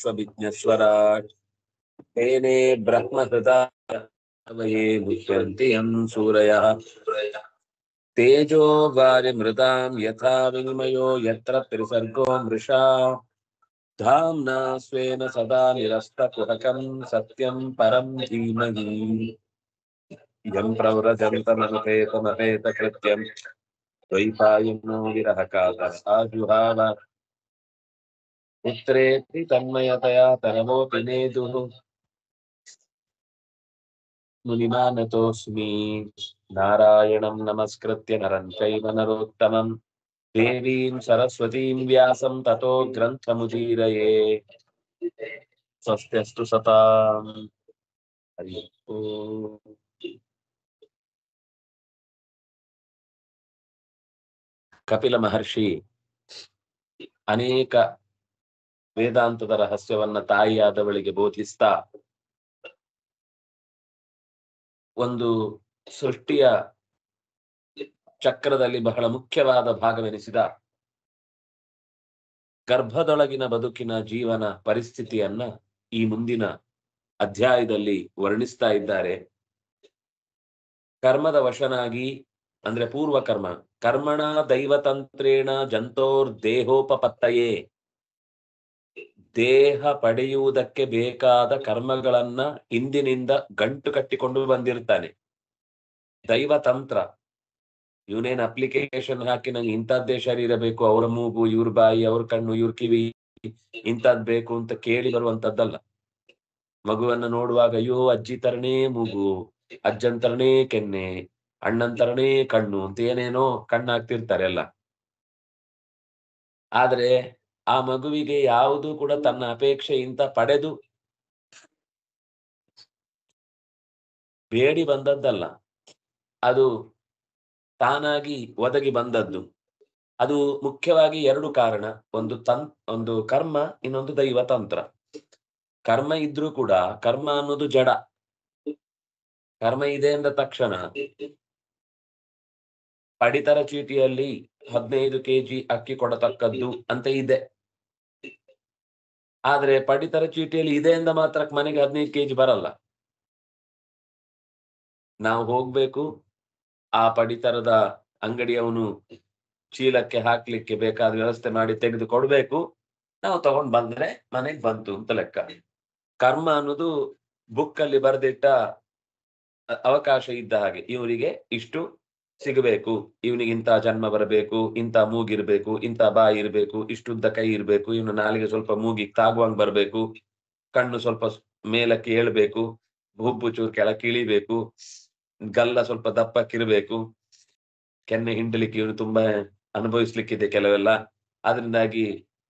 Šla být nešla rád. तेने ब्रह्म वये अं तेजो वारिमृता यथा विमयो यसर्गो मृषा धाम स्वेन सदा निरस्तकुहकं सत्यं परम धीमहि यं प्रव्रजन्तमनुपेतमपेतकृत्यं तन्मयतया तरमोऽपि नेदुः ಮುನಿಮಾನತೋಸ್ಮೀ ನಾರಾಯಣಂ ನಮಸ್ಕೃತ್ಯ ನರಂ ದೇವೀಂ ಸರಸ್ವತೀಂ ವ್ಯಾಸಂ ತಥೋ ಗ್ರಂಥ ಮುದೀರಯೇ ಸ್ವಸ್ತ್ಯಸ್ತು ಸತಾಂ ಕಪಿಲ ಮಹರ್ಷಿ ಅನೇಕ ವೇದಾಂತದ ರಹಸ್ಯವನ್ನ ತಾಯಿಯಾದವಳಿಗೆ ಬೋಧಿಸ್ತಾ ಒಂದು ಸೃಷ್ಟಿಯ ಚಕ್ರದಲ್ಲಿ ಬಹಳ ಮುಖ್ಯವಾದ ಭಾಗವೆನಿಸಿದ ಗರ್ಭದೊಳಗಿನ ಬದುಕಿನ ಜೀವನ ಪರಿಸ್ಥಿತಿಯನ್ನ ಈ ಮುಂದಿನ ಅಧ್ಯಾಯದಲ್ಲಿ ವರ್ಣಿಸ್ತಾ ಇದ್ದಾರೆ ಕರ್ಮದ ವಶನಾಗಿ ಅಂದ್ರೆ ಪೂರ್ವ ಕರ್ಮ ಕರ್ಮಣ ದೈವತಂತ್ರೇಣ ಜಂತೋರ್ ದೇಹೋಪತ್ತಯೇ ದೇಹ ಪಡೆಯುವುದಕ್ಕೆ ಬೇಕಾದ ಕರ್ಮಗಳನ್ನ ಹಿಂದಿನಿಂದ ಗಂಟು ಕಟ್ಟಿಕೊಂಡು ಬಂದಿರ್ತಾನೆ ದೈವ ತಂತ್ರ ಇವನೇನು ಅಪ್ಲಿಕೇಶನ್ ಹಾಕಿ ನಂಗೆ ಇಂಥದ್ದೇ ಶರೀರ ಬೇಕು ಅವ್ರ ಮೂಗು ಇವ್ರ ಬಾಯಿ ಅವ್ರ ಕಣ್ಣು ಇವ್ರ ಕಿವಿ ಇಂಥದ್ ಬೇಕು ಅಂತ ಕೇಳಿ ಬರುವಂತದ್ದಲ್ಲ ಮಗುವನ್ನ ನೋಡುವಾಗ ಅಯ್ಯೋ ಅಜ್ಜಿ ತರನೇ ಮೂಗು ಅಜ್ಜನ್ ತರನೇ ಕೆನ್ನೆ ಅಣ್ಣನ್ ತರನೇ ಕಣ್ಣು ಅಂತ ಏನೇನೋ ಕಣ್ಣು ಹಾಕ್ತಿರ್ತಾರೆ ಎಲ್ಲ ಆದ್ರೆ ಆ ಮಗುವಿಗೆ ಯಾವುದೂ ಕೂಡ ತನ್ನ ಅಪೇಕ್ಷೆಯಿಂದ ಪಡೆದು ಬೇಡಿ ಬಂದದ್ದಲ್ಲ ಅದು ತಾನಾಗಿ ಒದಗಿ ಬಂದದ್ದು ಅದು ಮುಖ್ಯವಾಗಿ ಎರಡು ಕಾರಣ ಒಂದು ತನ್ ಒಂದು ಕರ್ಮ ಇನ್ನೊಂದು ದೈವ ತಂತ್ರ ಕರ್ಮ ಇದ್ರೂ ಕೂಡ ಕರ್ಮ ಅನ್ನೋದು ಜಡ ಕರ್ಮ ಇದೆ ಅಂದ ತಕ್ಷಣ ಪಡಿತರ ಚೀಟಿಯಲ್ಲಿ ಹದಿನೈದು ಕೆಜಿ ಅಕ್ಕಿ ಕೊಡತಕ್ಕದ್ದು ಅಂತ ಇದೆ ಆದ್ರೆ ಪಡಿತರ ಚೀಟಿಯಲ್ಲಿ ಇದೆ ಮಾತ್ರ ಮನೆಗೆ ಹದಿನೈದು ಕೆಜಿ ಬರಲ್ಲ ನಾವು ಹೋಗ್ಬೇಕು ಆ ಪಡಿತರದ ಅಂಗಡಿಯವನು ಚೀಲಕ್ಕೆ ಹಾಕ್ಲಿಕ್ಕೆ ಬೇಕಾದ ವ್ಯವಸ್ಥೆ ಮಾಡಿ ತೆಗೆದು ಕೊಡ್ಬೇಕು ನಾವು ತಗೊಂಡ್ ಬಂದ್ರೆ ಮನೆಗ್ ಬಂತು ಅಂತ ಲೆಕ್ಕ ಕರ್ಮ ಅನ್ನೋದು ಬುಕ್ ಅಲ್ಲಿ ಬರೆದಿಟ್ಟ ಅವಕಾಶ ಇದ್ದ ಹಾಗೆ ಇವರಿಗೆ ಇಷ್ಟು ಸಿಗಬೇಕು ಇವನಿಗೆ ಇಂಥ ಜನ್ಮ ಬರಬೇಕು ಇಂಥ ಮೂಗಿರ್ಬೇಕು ಇಂಥ ಬಾಯಿ ಇರಬೇಕು ಇಷ್ಟುದ್ದ ಕೈ ಇರಬೇಕು ಇವನು ನಾಲಿಗೆ ಸ್ವಲ್ಪ ಮೂಗಿ ತಾಗುವಂಗ್ ಬರಬೇಕು ಕಣ್ಣು ಸ್ವಲ್ಪ ಮೇಲಕ್ಕೆ ಏಳ್ಬೇಕು ಹುಬ್ಬು ಚೂರು ಕೆಳಕ್ಕೆ ಇಳಿಬೇಕು ಗಲ್ಲ ಸ್ವಲ್ಪ ದಪ್ಪಕ್ಕಿರ್ಬೇಕು ಕೆನ್ನೆ ಹಿಂಡಲಿಕ್ಕೆ ಇವನು ತುಂಬಾ ಅನುಭವಿಸ್ಲಿಕ್ಕಿದೆ ಕೆಲವೆಲ್ಲ ಅದರಿಂದಾಗಿ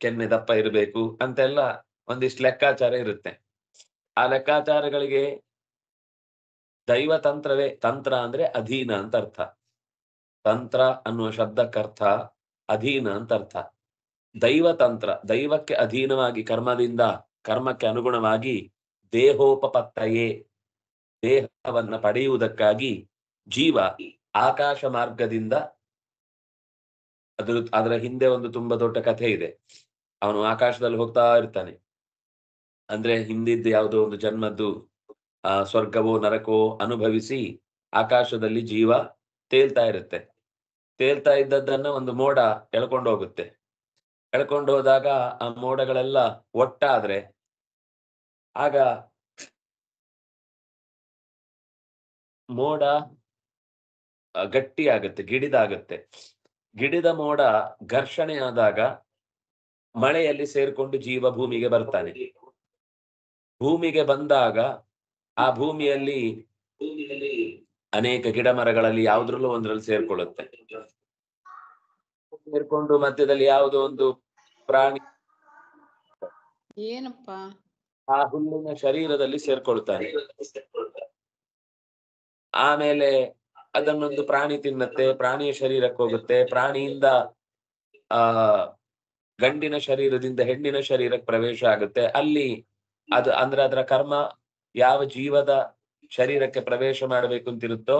ಕೆನ್ನೆ ದಪ್ಪ ಇರಬೇಕು ಅಂತೆಲ್ಲ ಒಂದಿಷ್ಟು ಲೆಕ್ಕಾಚಾರ ಇರುತ್ತೆ ಆ ಲೆಕ್ಕಾಚಾರಗಳಿಗೆ ದೈವ ತಂತ್ರವೇ ತಂತ್ರ ಅಂದ್ರೆ ಅಧೀನ ಅಂತ ಅರ್ಥ ತಂತ್ರ ಅನ್ನುವ ಶಬ್ದಕ್ಕರ್ಥ ಅಧೀನ ಅಂತ ಅರ್ಥ ದೈವ ತಂತ್ರ ದೈವಕ್ಕೆ ಅಧೀನವಾಗಿ ಕರ್ಮದಿಂದ ಕರ್ಮಕ್ಕೆ ಅನುಗುಣವಾಗಿ ದೇಹೋಪಪತ್ತಯೇ ದೇಹವನ್ನ ಪಡೆಯುವುದಕ್ಕಾಗಿ ಜೀವ ಆಕಾಶ ಮಾರ್ಗದಿಂದ ಅದ್ರ ಅದರ ಹಿಂದೆ ಒಂದು ತುಂಬಾ ದೊಡ್ಡ ಕಥೆ ಇದೆ ಅವನು ಆಕಾಶದಲ್ಲಿ ಹೋಗ್ತಾ ಇರ್ತಾನೆ ಅಂದ್ರೆ ಹಿಂದಿದ್ದ ಯಾವುದೋ ಒಂದು ಜನ್ಮದ್ದು ಸ್ವರ್ಗವೋ ನರಕವೋ ಅನುಭವಿಸಿ ಆಕಾಶದಲ್ಲಿ ಜೀವ ತೇಲ್ತಾ ಇರುತ್ತೆ ತೇಲ್ತಾ ಇದ್ದದ್ದನ್ನ ಒಂದು ಮೋಡ ಎಳ್ಕೊಂಡು ಹೋಗುತ್ತೆ ಎಳ್ಕೊಂಡು ಹೋದಾಗ ಆ ಮೋಡಗಳೆಲ್ಲ ಒಟ್ಟಾದ್ರೆ ಆಗ ಮೋಡ ಗಟ್ಟಿ ಆಗುತ್ತೆ ಗಿಡಿದಾಗುತ್ತೆ ಗಿಡಿದ ಮೋಡ ಘರ್ಷಣೆ ಆದಾಗ ಮಳೆಯಲ್ಲಿ ಸೇರ್ಕೊಂಡು ಜೀವ ಭೂಮಿಗೆ ಬರ್ತಾನೆ ಭೂಮಿಗೆ ಬಂದಾಗ ಆ ಭೂಮಿಯಲ್ಲಿ ಭೂಮಿಯಲ್ಲಿ ಅನೇಕ ಗಿಡ ಮರಗಳಲ್ಲಿ ಯಾವ್ದ್ರಲ್ಲೂ ಒಂದ್ರಲ್ಲಿ ಸೇರ್ಕೊಳ್ಳುತ್ತೆ ಸೇರ್ಕೊಂಡು ಮಧ್ಯದಲ್ಲಿ ಯಾವುದೋ ಒಂದು ಪ್ರಾಣಿ ಏನಪ್ಪಾ ಆ ಹುಲ್ಲಿನ ಶರೀರದಲ್ಲಿ ಸೇರ್ಕೊಳ್ತಾನೆ ಆಮೇಲೆ ಅದನ್ನೊಂದು ಪ್ರಾಣಿ ತಿನ್ನತ್ತೆ ಪ್ರಾಣಿಯ ಶರೀರಕ್ಕೆ ಹೋಗುತ್ತೆ ಪ್ರಾಣಿಯಿಂದ ಆ ಗಂಡಿನ ಶರೀರದಿಂದ ಹೆಣ್ಣಿನ ಶರೀರಕ್ಕೆ ಪ್ರವೇಶ ಆಗುತ್ತೆ ಅಲ್ಲಿ ಅದು ಅಂದ್ರೆ ಅದರ ಕರ್ಮ ಯಾವ ಜೀವದ ಶರೀರಕ್ಕೆ ಪ್ರವೇಶ ಮಾಡಬೇಕು ಅಂತಿರುತ್ತೋ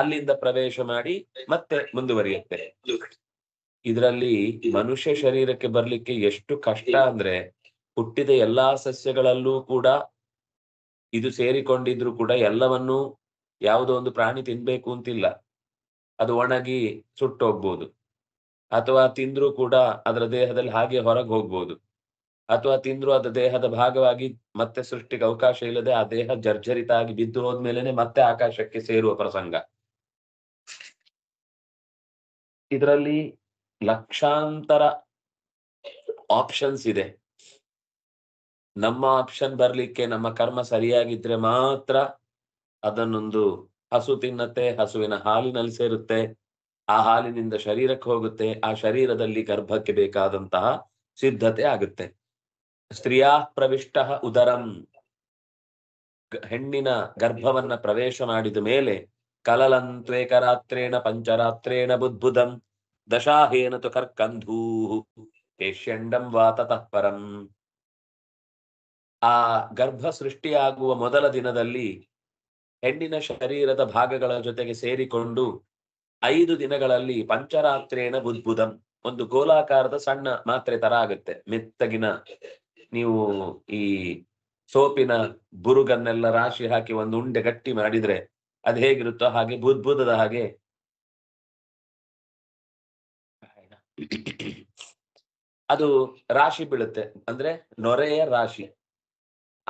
ಅಲ್ಲಿಂದ ಪ್ರವೇಶ ಮಾಡಿ ಮತ್ತೆ ಮುಂದುವರಿಯುತ್ತೆ ಇದರಲ್ಲಿ ಮನುಷ್ಯ ಶರೀರಕ್ಕೆ ಬರ್ಲಿಕ್ಕೆ ಎಷ್ಟು ಕಷ್ಟ ಅಂದ್ರೆ ಹುಟ್ಟಿದ ಎಲ್ಲಾ ಸಸ್ಯಗಳಲ್ಲೂ ಕೂಡ ಇದು ಸೇರಿಕೊಂಡಿದ್ರು ಕೂಡ ಎಲ್ಲವನ್ನೂ ಯಾವುದೋ ಒಂದು ಪ್ರಾಣಿ ತಿನ್ಬೇಕು ಅಂತಿಲ್ಲ ಅದು ಒಣಗಿ ಸುಟ್ಟೋಗ್ಬೋದು ಅಥವಾ ತಿಂದ್ರೂ ಕೂಡ ಅದರ ದೇಹದಲ್ಲಿ ಹಾಗೆ ಹೊರಗೆ ಹೋಗ್ಬೋದು ಅಥವಾ ತಿಂದ್ರು ಅದು ದೇಹದ ಭಾಗವಾಗಿ ಮತ್ತೆ ಸೃಷ್ಟಿಗೆ ಅವಕಾಶ ಇಲ್ಲದೆ ಆ ದೇಹ ಜರ್ಜರಿತ ಆಗಿ ಬಿದ್ದು ಹೋದ್ಮೇಲೆನೆ ಮತ್ತೆ ಆಕಾಶಕ್ಕೆ ಸೇರುವ ಪ್ರಸಂಗ ಇದರಲ್ಲಿ ಲಕ್ಷಾಂತರ ಆಪ್ಷನ್ಸ್ ಇದೆ ನಮ್ಮ ಆಪ್ಷನ್ ಬರ್ಲಿಕ್ಕೆ ನಮ್ಮ ಕರ್ಮ ಸರಿಯಾಗಿದ್ರೆ ಮಾತ್ರ ಅದನ್ನೊಂದು ಹಸು ತಿನ್ನತ್ತೆ ಹಸುವಿನ ಹಾಲಿನಲ್ಲಿ ಸೇರುತ್ತೆ ಆ ಹಾಲಿನಿಂದ ಶರೀರಕ್ಕೆ ಹೋಗುತ್ತೆ ಆ ಶರೀರದಲ್ಲಿ ಗರ್ಭಕ್ಕೆ ಬೇಕಾದಂತಹ ಸಿದ್ಧತೆ ಆಗುತ್ತೆ ಸ್ತ್ರೀಯಾ ಪ್ರವಿಷ್ಟ ಉದರಂ ಹೆಣ್ಣಿನ ಗರ್ಭವನ್ನ ಪ್ರವೇಶ ಮಾಡಿದ ಮೇಲೆ ಕಲಲಂತ್ವೇಕರಾತ್ರೇಣ ಪಂಚರಾತ್ರೇಣ ಬುದ್ಬುಧಂ ದಶಾಹೇನ ತು ಕರ್ಕಂಧೂ ಪೇಷ್ಯಂಡಂ ವಾ ತತಃ ಆ ಗರ್ಭ ಸೃಷ್ಟಿಯಾಗುವ ಮೊದಲ ದಿನದಲ್ಲಿ ಹೆಣ್ಣಿನ ಶರೀರದ ಭಾಗಗಳ ಜೊತೆಗೆ ಸೇರಿಕೊಂಡು ಐದು ದಿನಗಳಲ್ಲಿ ಪಂಚರಾತ್ರೇಣ ಬುದ್ಬುಧಂ ಒಂದು ಗೋಲಾಕಾರದ ಸಣ್ಣ ಮಾತ್ರೆ ತರ ಆಗುತ್ತೆ ಮೆತ್ತಗಿನ ನೀವು ಈ ಸೋಪಿನ ಬುರುಗನ್ನೆಲ್ಲ ರಾಶಿ ಹಾಕಿ ಒಂದು ಉಂಡೆ ಗಟ್ಟಿ ಮಾಡಿದ್ರೆ ಅದ್ ಹೇಗಿರುತ್ತೋ ಹಾಗೆ ಬುದ್ಭುತದ ಹಾಗೆ ಅದು ರಾಶಿ ಬೀಳುತ್ತೆ ಅಂದ್ರೆ ನೊರೆಯ ರಾಶಿ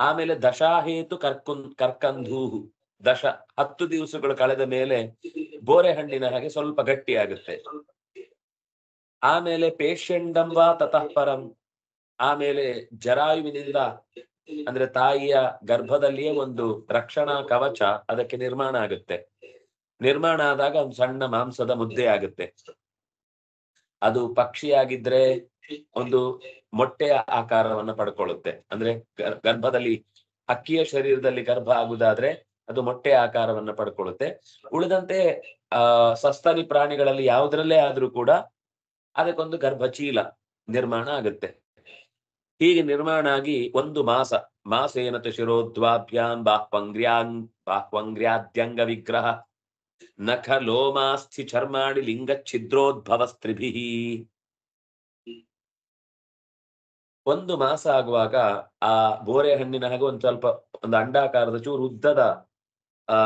ಆಮೇಲೆ ದಶಾಹೇತು ಕರ್ಕುನ್ ಕರ್ಕಂಧೂಹು ದಶ ಹತ್ತು ದಿವಸಗಳು ಕಳೆದ ಮೇಲೆ ಬೋರೆ ಹಣ್ಣಿನ ಹಾಗೆ ಸ್ವಲ್ಪ ಗಟ್ಟಿ ಆಗುತ್ತೆ ಆಮೇಲೆ ಪೇಷಂಡಂಬ ತತಃಪರಂ ಆಮೇಲೆ ಜರಾಯುವಿನಿಂದ ಅಂದ್ರೆ ತಾಯಿಯ ಗರ್ಭದಲ್ಲಿಯೇ ಒಂದು ರಕ್ಷಣಾ ಕವಚ ಅದಕ್ಕೆ ನಿರ್ಮಾಣ ಆಗುತ್ತೆ ನಿರ್ಮಾಣ ಆದಾಗ ಒಂದು ಸಣ್ಣ ಮಾಂಸದ ಮುದ್ದೆ ಆಗುತ್ತೆ ಅದು ಪಕ್ಷಿಯಾಗಿದ್ರೆ ಒಂದು ಮೊಟ್ಟೆಯ ಆಕಾರವನ್ನ ಪಡ್ಕೊಳ್ಳುತ್ತೆ ಅಂದ್ರೆ ಗರ್ಭದಲ್ಲಿ ಅಕ್ಕಿಯ ಶರೀರದಲ್ಲಿ ಗರ್ಭ ಆಗುದಾದ್ರೆ ಅದು ಮೊಟ್ಟೆಯ ಆಕಾರವನ್ನ ಪಡ್ಕೊಳ್ಳುತ್ತೆ ಉಳಿದಂತೆ ಆ ಸಸ್ತನಿ ಪ್ರಾಣಿಗಳಲ್ಲಿ ಯಾವುದ್ರಲ್ಲೇ ಆದ್ರೂ ಕೂಡ ಅದಕ್ಕೊಂದು ಗರ್ಭಚೀಲ ನಿರ್ಮಾಣ ಆಗುತ್ತೆ ಹೀಗೆ ನಿರ್ಮಾಣ ಆಗಿ ಒಂದು ಮಾಸ ಮಾಸೇನತ ಶಿರೋದ್ವಾಭ್ಯಾನ್ ಬಾಹ್ವಂಗ್ರ್ಯಾಂ ಬಾಹ್ವಂಗ್ರ್ಯಾದ್ಯಂಗ ವಿಗ್ರಹ ನಖ ಲೋಮಾಸ್ಥಿ ಚರ್ಮಾಣಿ ಲಿಂಗ ಛಿದ್ರೋದ್ಭವ ಸ್ತ್ರಿಭಿ ಒಂದು ಮಾಸ ಆಗುವಾಗ ಆ ಬೋರೆ ಹಣ್ಣಿನ ಹಾಗೆ ಒಂದು ಸ್ವಲ್ಪ ಒಂದು ಅಂಡಾಕಾರದ ಚೂರು ಉದ್ದದ ಆ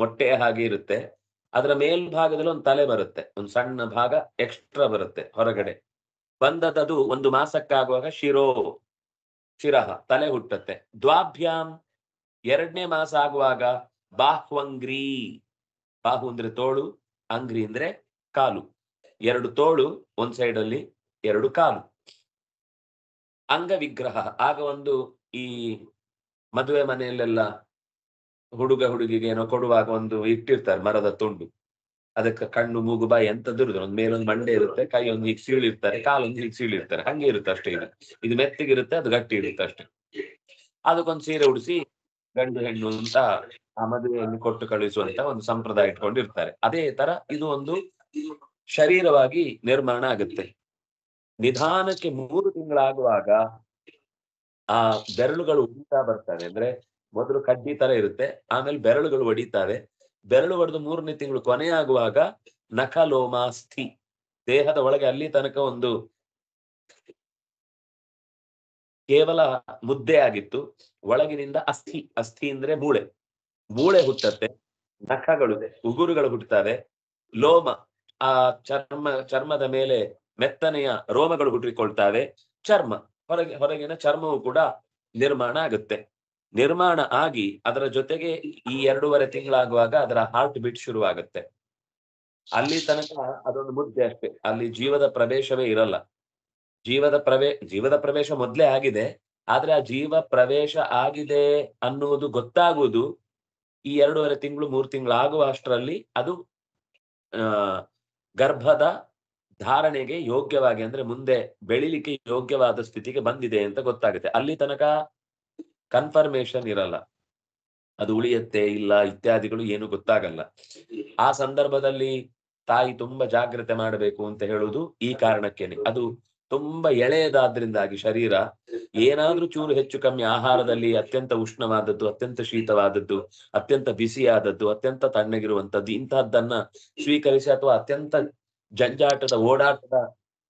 ಮೊಟ್ಟೆ ಹಾಗೆ ಇರುತ್ತೆ ಅದರ ಮೇಲ್ಭಾಗದಲ್ಲಿ ಒಂದು ತಲೆ ಬರುತ್ತೆ ಒಂದು ಸಣ್ಣ ಭಾಗ ಎಕ್ಸ್ಟ್ರಾ ಬರುತ್ತೆ ಹೊರಗಡೆ ಬಂದದದು ಒಂದು ಮಾಸಕ್ಕಾಗುವಾಗ ಶಿರೋ ಶಿರಹ ತಲೆ ಹುಟ್ಟುತ್ತೆ ದ್ವಾಭ್ಯಾಮ್ ಎರಡನೇ ಮಾಸ ಆಗುವಾಗ ಬಾಹ್ವಂಗ್ರಿ ಬಾಹು ಅಂದ್ರೆ ತೋಳು ಅಂಗ್ರಿ ಅಂದ್ರೆ ಕಾಲು ಎರಡು ತೋಳು ಒಂದ್ ಸೈಡ್ ಅಲ್ಲಿ ಎರಡು ಕಾಲು ಅಂಗ ವಿಗ್ರಹ ಆಗ ಒಂದು ಈ ಮದುವೆ ಮನೆಯಲ್ಲೆಲ್ಲ ಹುಡುಗ ಹುಡುಗಿಗೆ ಏನೋ ಕೊಡುವಾಗ ಒಂದು ಇಟ್ಟಿರ್ತಾರೆ ಮರದ ತುಂಡು ಅದಕ್ಕೆ ಕಣ್ಣು ಮೂಗು ಬಾಯಿ ಎಂತದ್ದು ಇರುತ್ತೆ ಒಂದ್ ಮೇಲೊಂದು ಮಂಡೆ ಇರುತ್ತೆ ಕೈ ಒಂದು ಹೀಗೆ ಸೀಳಿರ್ತಾರೆ ಕಾಲೊಂದು ಹೀಗೆ ಸೀಳಿರ್ತಾರೆ ಹಂಗೆ ಇರುತ್ತೆ ಅಷ್ಟೇ ಇದು ಇದು ಮೆತ್ತಗಿರುತ್ತೆ ಅದು ಗಟ್ಟಿ ಇರುತ್ತೆ ಅಷ್ಟೇ ಅದಕ್ಕೊಂದು ಸೀರೆ ಉಡಿಸಿ ಗಂಡು ಹೆಣ್ಣು ಅಂತ ಆ ಮದುವೆಯನ್ನು ಕೊಟ್ಟು ಕಳುಹಿಸುವಂತ ಒಂದು ಸಂಪ್ರದಾಯ ಇಟ್ಕೊಂಡಿರ್ತಾರೆ ಅದೇ ತರ ಇದು ಒಂದು ಶರೀರವಾಗಿ ನಿರ್ಮಾಣ ಆಗುತ್ತೆ ನಿಧಾನಕ್ಕೆ ಮೂರು ತಿಂಗಳಾಗುವಾಗ ಆ ಬೆರಳುಗಳು ಉಡಿತಾ ಬರ್ತವೆ ಅಂದ್ರೆ ಮೊದಲು ಕಡ್ಡಿ ತರ ಇರುತ್ತೆ ಆಮೇಲೆ ಬೆರಳುಗಳು ಒಡಿತಾವೆ ಬೆರಳು ಹೊಡೆದು ಮೂರನೇ ತಿಂಗಳು ಕೊನೆಯಾಗುವಾಗ ನಖಲೋಮಾಸ್ಥಿ ದೇಹದ ಒಳಗೆ ಅಲ್ಲಿ ತನಕ ಒಂದು ಕೇವಲ ಮುದ್ದೆ ಆಗಿತ್ತು ಒಳಗಿನಿಂದ ಅಸ್ಥಿ ಅಸ್ಥಿ ಅಂದ್ರೆ ಮೂಳೆ ಮೂಳೆ ಹುಟ್ಟತ್ತೆ ನಖಗಳು ಉಗುರುಗಳು ಹುಟ್ಟುತ್ತವೆ ಲೋಮ ಆ ಚರ್ಮ ಚರ್ಮದ ಮೇಲೆ ಮೆತ್ತನೆಯ ರೋಮಗಳು ಹುಟ್ಟಿಕೊಳ್ತಾವೆ ಚರ್ಮ ಹೊರಗೆ ಹೊರಗಿನ ಚರ್ಮವು ಕೂಡ ನಿರ್ಮಾಣ ಆಗುತ್ತೆ ನಿರ್ಮಾಣ ಆಗಿ ಅದರ ಜೊತೆಗೆ ಈ ಎರಡೂವರೆ ತಿಂಗಳಾಗುವಾಗ ಅದರ ಹಾರ್ಟ್ ಶುರು ಶುರುವಾಗುತ್ತೆ ಅಲ್ಲಿ ತನಕ ಅದೊಂದು ಮುದ್ದೆ ಅಷ್ಟೇ ಅಲ್ಲಿ ಜೀವದ ಪ್ರವೇಶವೇ ಇರಲ್ಲ ಜೀವದ ಪ್ರವೇ ಜೀವದ ಪ್ರವೇಶ ಮೊದಲೇ ಆಗಿದೆ ಆದ್ರೆ ಆ ಜೀವ ಪ್ರವೇಶ ಆಗಿದೆ ಅನ್ನುವುದು ಗೊತ್ತಾಗುವುದು ಈ ಎರಡೂವರೆ ತಿಂಗಳು ಮೂರು ತಿಂಗಳು ಆಗುವ ಅಷ್ಟರಲ್ಲಿ ಅದು ಗರ್ಭದ ಧಾರಣೆಗೆ ಯೋಗ್ಯವಾಗಿ ಅಂದ್ರೆ ಮುಂದೆ ಬೆಳಿಲಿಕ್ಕೆ ಯೋಗ್ಯವಾದ ಸ್ಥಿತಿಗೆ ಬಂದಿದೆ ಅಂತ ಗೊತ್ತಾಗುತ್ತೆ ಅಲ್ಲಿ ತನಕ ಕನ್ಫರ್ಮೇಶನ್ ಇರಲ್ಲ ಅದು ಉಳಿಯತ್ತೆ ಇಲ್ಲ ಇತ್ಯಾದಿಗಳು ಏನು ಗೊತ್ತಾಗಲ್ಲ ಆ ಸಂದರ್ಭದಲ್ಲಿ ತಾಯಿ ತುಂಬಾ ಜಾಗ್ರತೆ ಮಾಡಬೇಕು ಅಂತ ಹೇಳುವುದು ಈ ಕಾರಣಕ್ಕೇನೆ ಅದು ತುಂಬಾ ಎಳೆಯದಾದ್ರಿಂದಾಗಿ ಶರೀರ ಏನಾದ್ರೂ ಚೂರು ಹೆಚ್ಚು ಕಮ್ಮಿ ಆಹಾರದಲ್ಲಿ ಅತ್ಯಂತ ಉಷ್ಣವಾದದ್ದು ಅತ್ಯಂತ ಶೀತವಾದದ್ದು ಅತ್ಯಂತ ಬಿಸಿಯಾದದ್ದು ಅತ್ಯಂತ ತಣ್ಣಗಿರುವಂತದ್ದು ಇಂತಹದ್ದನ್ನ ಸ್ವೀಕರಿಸಿ ಅಥವಾ ಅತ್ಯಂತ ಜಂಜಾಟದ ಓಡಾಟದ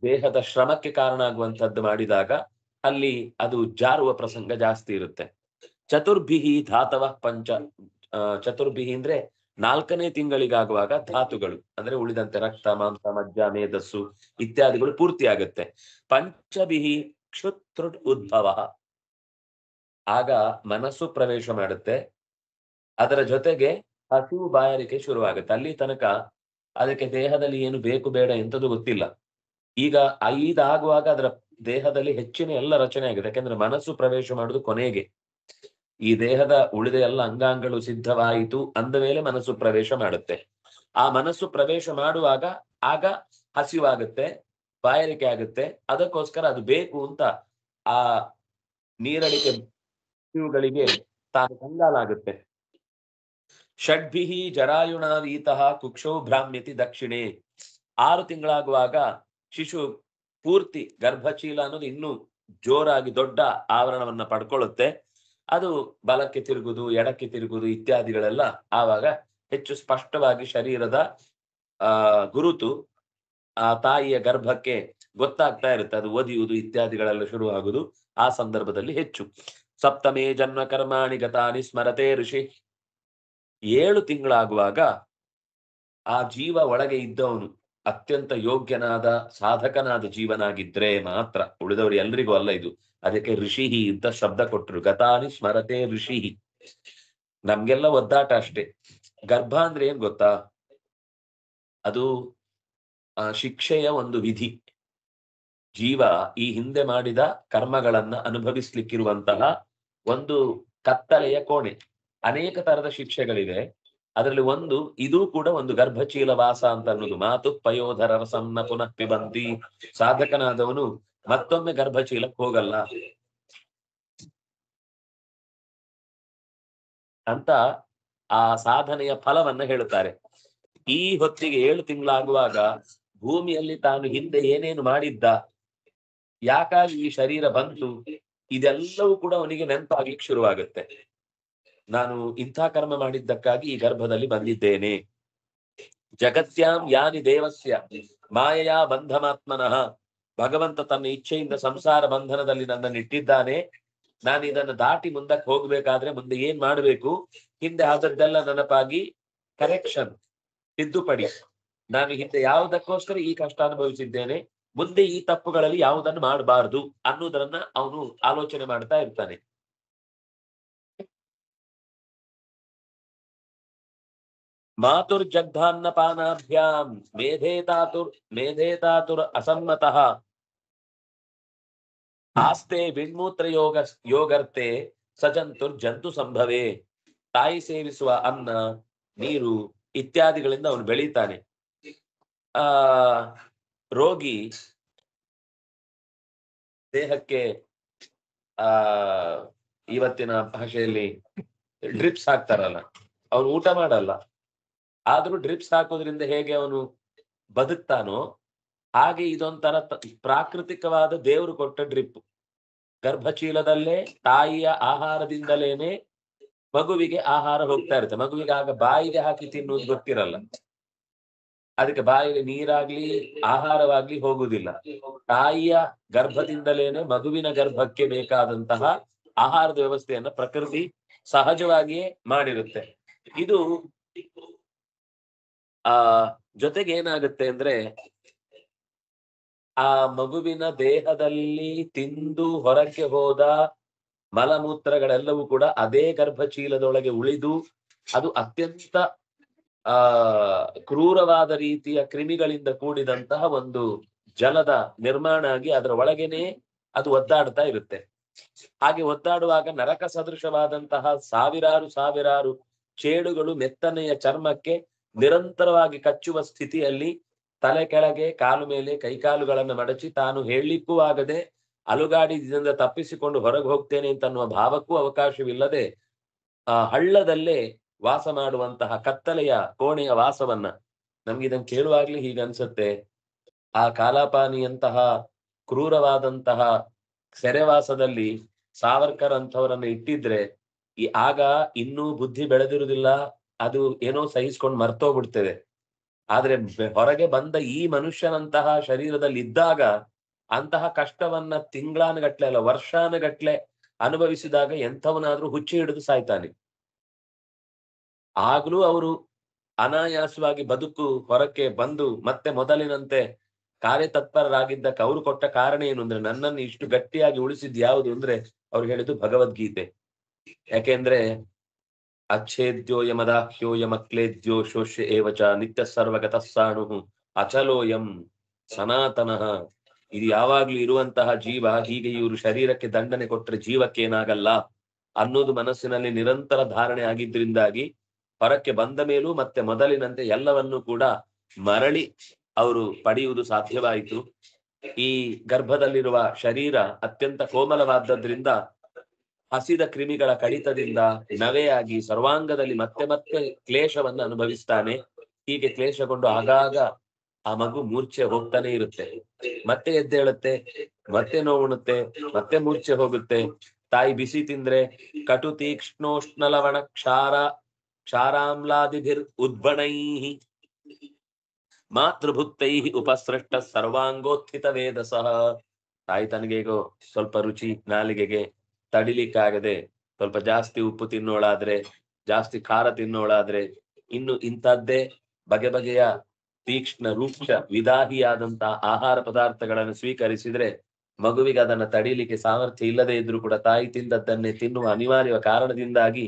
ದೇಹದ ಶ್ರಮಕ್ಕೆ ಕಾರಣ ಆಗುವಂತಹದ್ದು ಮಾಡಿದಾಗ ಅಲ್ಲಿ ಅದು ಜಾರುವ ಪ್ರಸಂಗ ಜಾಸ್ತಿ ಇರುತ್ತೆ ಚತುರ್ಭಿಹಿ ಧಾತವ ಪಂಚ ಚತುರ್ಭಿಹಿ ಅಂದ್ರೆ ನಾಲ್ಕನೇ ತಿಂಗಳಿಗಾಗುವಾಗ ಧಾತುಗಳು ಅಂದ್ರೆ ಉಳಿದಂತೆ ರಕ್ತ ಮಾಂಸ ಮಜ್ಜ ಮೇಧಸ್ಸು ಇತ್ಯಾದಿಗಳು ಪೂರ್ತಿ ಆಗುತ್ತೆ ಪಂಚಭಿಹಿ ಕ್ಷುತ್ರು ಉದ್ಭವ ಆಗ ಮನಸ್ಸು ಪ್ರವೇಶ ಮಾಡುತ್ತೆ ಅದರ ಜೊತೆಗೆ ಹಸಿವು ಬಾಯಾರಿಕೆ ಶುರುವಾಗುತ್ತೆ ಅಲ್ಲಿ ತನಕ ಅದಕ್ಕೆ ದೇಹದಲ್ಲಿ ಏನು ಬೇಕು ಬೇಡ ಎಂಥದ್ದು ಗೊತ್ತಿಲ್ಲ ಈಗ ಐದಾಗುವಾಗ ಅದರ ದೇಹದಲ್ಲಿ ಹೆಚ್ಚಿನ ಎಲ್ಲ ರಚನೆ ಆಗಿದೆ ಯಾಕಂದ್ರೆ ಮನಸ್ಸು ಪ್ರವೇಶ ಮಾಡುದು ಕೊನೆಗೆ ಈ ದೇಹದ ಉಳಿದ ಎಲ್ಲ ಅಂಗಾಂಗಗಳು ಸಿದ್ಧವಾಯಿತು ಅಂದ ಮೇಲೆ ಮನಸ್ಸು ಪ್ರವೇಶ ಮಾಡುತ್ತೆ ಆ ಮನಸ್ಸು ಪ್ರವೇಶ ಮಾಡುವಾಗ ಆಗ ಹಸಿವಾಗುತ್ತೆ ಬಾಯಾರಿಕೆ ಆಗುತ್ತೆ ಅದಕ್ಕೋಸ್ಕರ ಅದು ಬೇಕು ಅಂತ ಆ ನೀರಳಿಕೆ ಇವುಗಳಿಗೆ ತಾನು ಕಂಗಾಲಾಗುತ್ತೆ ಷಡ್ಭಿಹಿ ಜರಾಯುಣಾವೀತಃ ಕುಕ್ಷೋ ಭ್ರಾಮ್ಯತಿ ದಕ್ಷಿಣೆ ಆರು ತಿಂಗಳಾಗುವಾಗ ಶಿಶು ಪೂರ್ತಿ ಗರ್ಭಶೀಲ ಅನ್ನೋದು ಇನ್ನೂ ಜೋರಾಗಿ ದೊಡ್ಡ ಆವರಣವನ್ನ ಪಡ್ಕೊಳ್ಳುತ್ತೆ ಅದು ಬಲಕ್ಕೆ ತಿರುಗುದು ಎಡಕ್ಕೆ ತಿರುಗುದು ಇತ್ಯಾದಿಗಳೆಲ್ಲ ಆವಾಗ ಹೆಚ್ಚು ಸ್ಪಷ್ಟವಾಗಿ ಶರೀರದ ಗುರುತು ಆ ತಾಯಿಯ ಗರ್ಭಕ್ಕೆ ಗೊತ್ತಾಗ್ತಾ ಇರುತ್ತೆ ಅದು ಓದಿಯುವುದು ಇತ್ಯಾದಿಗಳೆಲ್ಲ ಶುರು ಆಗುದು ಆ ಸಂದರ್ಭದಲ್ಲಿ ಹೆಚ್ಚು ಸಪ್ತಮೇ ಜನ್ಮ ಕರ್ಮಾಣಿ ಗತಾನಿ ಸ್ಮರತೆ ಋಷಿ ಏಳು ತಿಂಗಳಾಗುವಾಗ ಆ ಜೀವ ಒಳಗೆ ಇದ್ದವನು ಅತ್ಯಂತ ಯೋಗ್ಯನಾದ ಸಾಧಕನಾದ ಜೀವನಾಗಿದ್ರೆ ಮಾತ್ರ ಉಳಿದವರು ಎಲ್ರಿಗೂ ಅಲ್ಲ ಇದು ಅದಕ್ಕೆ ಋಷಿಹಿ ಅಂತ ಶಬ್ದ ಕೊಟ್ಟರು ಗತಾನಿ ಸ್ಮರತೆ ಋಷಿಹಿ ನಮ್ಗೆಲ್ಲ ಒದ್ದಾಟ ಅಷ್ಟೇ ಗರ್ಭ ಅಂದ್ರೆ ಏನ್ ಗೊತ್ತಾ ಅದು ಶಿಕ್ಷೆಯ ಒಂದು ವಿಧಿ ಜೀವ ಈ ಹಿಂದೆ ಮಾಡಿದ ಕರ್ಮಗಳನ್ನ ಅನುಭವಿಸ್ಲಿಕ್ಕಿರುವಂತಹ ಒಂದು ಕತ್ತಲೆಯ ಕೋಣೆ ಅನೇಕ ತರದ ಶಿಕ್ಷೆಗಳಿವೆ ಅದರಲ್ಲಿ ಒಂದು ಇದು ಕೂಡ ಒಂದು ಗರ್ಭಚೀಲ ವಾಸ ಅಂತ ಅನ್ನೋದು ಮಾತು ಪಯೋಧರ ರಸಂನ ಪುನಃ ಪಿಬಂತಿ ಸಾಧಕನಾದವನು ಮತ್ತೊಮ್ಮೆ ಗರ್ಭಚೀಲಕ್ಕೆ ಹೋಗಲ್ಲ ಅಂತ ಆ ಸಾಧನೆಯ ಫಲವನ್ನ ಹೇಳುತ್ತಾರೆ ಈ ಹೊತ್ತಿಗೆ ಏಳು ತಿಂಗಳಾಗುವಾಗ ಭೂಮಿಯಲ್ಲಿ ತಾನು ಹಿಂದೆ ಏನೇನು ಮಾಡಿದ್ದ ಯಾಕಾಗಿ ಈ ಶರೀರ ಬಂತು ಇದೆಲ್ಲವೂ ಕೂಡ ಅವನಿಗೆ ನೆನಪಾಗ್ಲಿಕ್ಕೆ ಶುರುವಾಗುತ್ತೆ ನಾನು ಇಂಥ ಕರ್ಮ ಮಾಡಿದ್ದಕ್ಕಾಗಿ ಈ ಗರ್ಭದಲ್ಲಿ ಬಂದಿದ್ದೇನೆ ಜಗತ್ಯಾಂ ಯಾನಿ ದೇವಸ್ಯ ಮಾಯಾ ಬಂಧಮಾತ್ಮನಃ ಭಗವಂತ ತನ್ನ ಇಚ್ಛೆಯಿಂದ ಸಂಸಾರ ಬಂಧನದಲ್ಲಿ ನನ್ನನ್ನಿಟ್ಟಿದ್ದಾನೆ ನಾನು ಇದನ್ನು ದಾಟಿ ಮುಂದಕ್ಕೆ ಹೋಗ್ಬೇಕಾದ್ರೆ ಮುಂದೆ ಏನ್ ಮಾಡ್ಬೇಕು ಹಿಂದೆ ಆದದ್ದೆಲ್ಲ ನೆನಪಾಗಿ ಕರೆಕ್ಷನ್ ತಿದ್ದುಪಡಿ ನಾನು ಹಿಂದೆ ಯಾವುದಕ್ಕೋಸ್ಕರ ಈ ಕಷ್ಟ ಅನುಭವಿಸಿದ್ದೇನೆ ಮುಂದೆ ಈ ತಪ್ಪುಗಳಲ್ಲಿ ಯಾವುದನ್ನು ಮಾಡಬಾರದು ಅನ್ನೋದನ್ನ ಅವನು ಆಲೋಚನೆ ಮಾಡ್ತಾ ಇರ್ತಾನೆ ಮಾತುರ್ ತಾತುರ್ ಮೇಧೇ ತಾತುರ್ ಅಸಮ್ಮತ ಆಸ್ತೆ ವಿಣ್ಮೂತ್ರ ಯೋಗ ಯೋಗರ್ತೆ ಸಜಂತುರ್ ಜಂತು ಸಂಭವೇ ತಾಯಿ ಸೇವಿಸುವ ಅನ್ನ ನೀರು ಇತ್ಯಾದಿಗಳಿಂದ ಅವನು ಬೆಳೀತಾನೆ ಆ ರೋಗಿ ದೇಹಕ್ಕೆ ಆ ಇವತ್ತಿನ ಭಾಷೆಯಲ್ಲಿ ಡ್ರಿಪ್ಸ್ ಹಾಕ್ತಾರಲ್ಲ ಅವ್ರು ಊಟ ಮಾಡಲ್ಲ ಆದ್ರೂ ಡ್ರಿಪ್ಸ್ ಹಾಕೋದ್ರಿಂದ ಹೇಗೆ ಅವನು ಬದುಕ್ತಾನೋ ಹಾಗೆ ಇದೊಂಥರ ಪ್ರಾಕೃತಿಕವಾದ ದೇವರು ಕೊಟ್ಟ ಡ್ರಿಪ್ ಗರ್ಭಚೀಲದಲ್ಲೇ ತಾಯಿಯ ಆಹಾರದಿಂದಲೇನೆ ಮಗುವಿಗೆ ಆಹಾರ ಹೋಗ್ತಾ ಇರುತ್ತೆ ಮಗುವಿಗೆ ಆಗ ಬಾಯಿಗೆ ಹಾಕಿ ತಿನ್ನುವುದು ಗೊತ್ತಿರಲ್ಲ ಅದಕ್ಕೆ ಬಾಯಿಗೆ ನೀರಾಗ್ಲಿ ಆಹಾರವಾಗ್ಲಿ ಹೋಗುವುದಿಲ್ಲ ತಾಯಿಯ ಗರ್ಭದಿಂದಲೇನೆ ಮಗುವಿನ ಗರ್ಭಕ್ಕೆ ಬೇಕಾದಂತಹ ಆಹಾರದ ವ್ಯವಸ್ಥೆಯನ್ನ ಪ್ರಕೃತಿ ಸಹಜವಾಗಿಯೇ ಮಾಡಿರುತ್ತೆ ಇದು ಆ ಜೊತೆಗೆ ಏನಾಗುತ್ತೆ ಅಂದ್ರೆ ಆ ಮಗುವಿನ ದೇಹದಲ್ಲಿ ತಿಂದು ಹೊರಕ್ಕೆ ಹೋದ ಮಲಮೂತ್ರಗಳೆಲ್ಲವೂ ಕೂಡ ಅದೇ ಗರ್ಭಚೀಲದೊಳಗೆ ಉಳಿದು ಅದು ಅತ್ಯಂತ ಆ ಕ್ರೂರವಾದ ರೀತಿಯ ಕ್ರಿಮಿಗಳಿಂದ ಕೂಡಿದಂತಹ ಒಂದು ಜಲದ ನಿರ್ಮಾಣ ಆಗಿ ಅದರ ಒಳಗೇನೆ ಅದು ಒದ್ದಾಡ್ತಾ ಇರುತ್ತೆ ಹಾಗೆ ಒದ್ದಾಡುವಾಗ ನರಕ ಸದೃಶವಾದಂತಹ ಸಾವಿರಾರು ಸಾವಿರಾರು ಚೇಡುಗಳು ಮೆತ್ತನೆಯ ಚರ್ಮಕ್ಕೆ ನಿರಂತರವಾಗಿ ಕಚ್ಚುವ ಸ್ಥಿತಿಯಲ್ಲಿ ತಲೆ ಕೆಳಗೆ ಕಾಲು ಮೇಲೆ ಕೈಕಾಲುಗಳನ್ನು ಮಡಚಿ ತಾನು ಹೇಳಲಿಕ್ಕೂ ಆಗದೆ ಅಲುಗಾಡಿ ಇದರಿಂದ ತಪ್ಪಿಸಿಕೊಂಡು ಹೊರಗೆ ಹೋಗ್ತೇನೆ ಅಂತ ಅನ್ನುವ ಭಾವಕ್ಕೂ ಅವಕಾಶವಿಲ್ಲದೆ ಆ ಹಳ್ಳದಲ್ಲೇ ವಾಸ ಮಾಡುವಂತಹ ಕತ್ತಲೆಯ ಕೋಣೆಯ ವಾಸವನ್ನ ನಮ್ಗೆ ಇದನ್ನು ಕೇಳುವಾಗ್ಲಿ ಹೀಗನ್ಸುತ್ತೆ ಆ ಕಾಲಾಪಾನಿಯಂತಹ ಕ್ರೂರವಾದಂತಹ ಸೆರೆವಾಸದಲ್ಲಿ ಸಾವರ್ಕರ್ ಅಂತವರನ್ನ ಇಟ್ಟಿದ್ರೆ ಈ ಆಗ ಇನ್ನೂ ಬುದ್ಧಿ ಬೆಳೆದಿರುವುದಿಲ್ಲ ಅದು ಏನೋ ಸಹಿಸ್ಕೊಂಡು ಮರ್ತೋಗ್ಬಿಡ್ತದೆ ಆದ್ರೆ ಹೊರಗೆ ಬಂದ ಈ ಮನುಷ್ಯನಂತಹ ಶರೀರದಲ್ಲಿ ಇದ್ದಾಗ ಅಂತಹ ಕಷ್ಟವನ್ನ ತಿಂಗಳಾನುಗಟ್ಲೆ ಅಲ್ಲ ವರ್ಷಾನುಗಟ್ಲೆ ಅನುಭವಿಸಿದಾಗ ಎಂಥವನಾದ್ರೂ ಹುಚ್ಚಿ ಹಿಡಿದು ಸಾಯ್ತಾನೆ ಆಗ್ಲೂ ಅವರು ಅನಾಯಾಸವಾಗಿ ಬದುಕು ಹೊರಕ್ಕೆ ಬಂದು ಮತ್ತೆ ಮೊದಲಿನಂತೆ ಕಾರ್ಯತತ್ಪರರಾಗಿದ್ದಕ್ಕೆ ಅವರು ಕೊಟ್ಟ ಕಾರಣ ಏನು ಅಂದ್ರೆ ನನ್ನನ್ನು ಇಷ್ಟು ಗಟ್ಟಿಯಾಗಿ ಉಳಿಸಿದ್ ಯಾವುದು ಅಂದ್ರೆ ಅವ್ರು ಹೇಳಿದ್ದು ಭಗವದ್ಗೀತೆ ಯಾಕೆಂದ್ರೆ ಅಚ್ಛೇದ್ಯೋಯಮದಾಹ್ಯೋಯಮಕ್ಲೇದ್ಯೋ ಶೋಷ್ಯ ಏವಚ ನಿತ್ಯ ಸರ್ವಗತ ಸಾಣು ಅಚಲೋಯಂ ಸನಾತನಃ ಇದು ಯಾವಾಗ್ಲೂ ಇರುವಂತಹ ಜೀವ ಹೀಗೆ ಇವರು ಶರೀರಕ್ಕೆ ದಂಡನೆ ಕೊಟ್ಟರೆ ಜೀವಕ್ಕೆ ಏನಾಗಲ್ಲ ಅನ್ನೋದು ಮನಸ್ಸಿನಲ್ಲಿ ನಿರಂತರ ಧಾರಣೆ ಆಗಿದ್ದರಿಂದಾಗಿ ಹೊರಕ್ಕೆ ಬಂದ ಮೇಲೂ ಮತ್ತೆ ಮೊದಲಿನಂತೆ ಎಲ್ಲವನ್ನೂ ಕೂಡ ಮರಳಿ ಅವರು ಪಡೆಯುವುದು ಸಾಧ್ಯವಾಯಿತು ಈ ಗರ್ಭದಲ್ಲಿರುವ ಶರೀರ ಅತ್ಯಂತ ಕೋಮಲವಾದದ್ರಿಂದ ಹಸಿದ ಕ್ರಿಮಿಗಳ ಕಡಿತದಿಂದ ನವೆಯಾಗಿ ಸರ್ವಾಂಗದಲ್ಲಿ ಮತ್ತೆ ಮತ್ತೆ ಕ್ಲೇಶವನ್ನು ಅನುಭವಿಸ್ತಾನೆ ಹೀಗೆ ಕ್ಲೇಶಗೊಂಡು ಆಗಾಗ ಆ ಮಗು ಮೂರ್ಛೆ ಹೋಗ್ತಾನೆ ಇರುತ್ತೆ ಮತ್ತೆ ಎದ್ದೇಳುತ್ತೆ ಮತ್ತೆ ನೋವುಣುತ್ತೆ ಮತ್ತೆ ಮೂರ್ಛೆ ಹೋಗುತ್ತೆ ತಾಯಿ ಬಿಸಿ ತಿಂದ್ರೆ ಕಟು ತೀಕ್ಷ್ಣೋಷ್ಣ ಲವಣ ಕ್ಷಾರ ಕ್ಷಾರಾಮ್ಲಾದಿಭಿರ್ ಉದ್ಭಣೈ ಮಾತೃಭುತ್ತೈ ಉಪಸೃಷ್ಟ ಸರ್ವಾಂಗೋತ್ಥಿತ ಸಹ ತಾಯಿ ತನಗೇಗೋ ಸ್ವಲ್ಪ ರುಚಿ ನಾಲಿಗೆಗೆ ತಡಿಲಿಕ್ಕಾಗದೆ ಸ್ವಲ್ಪ ಜಾಸ್ತಿ ಉಪ್ಪು ತಿನ್ನೋಳಾದ್ರೆ ಜಾಸ್ತಿ ಖಾರ ತಿನ್ನೋಳಾದ್ರೆ ಇನ್ನು ಇಂಥದ್ದೇ ಬಗೆ ಬಗೆಯ ತೀಕ್ಷ್ಣ ರೂಕ್ಷ ವಿದಾಹಿಯಾದಂತಹ ಆಹಾರ ಪದಾರ್ಥಗಳನ್ನು ಸ್ವೀಕರಿಸಿದ್ರೆ ಮಗುವಿಗೆ ಅದನ್ನು ತಡಿಲಿಕ್ಕೆ ಸಾಮರ್ಥ್ಯ ಇಲ್ಲದೆ ಇದ್ರೂ ಕೂಡ ತಾಯಿ ತಿಂದದ್ದನ್ನೇ ತಿನ್ನುವ ಅನಿವಾರ್ಯ ಕಾರಣದಿಂದಾಗಿ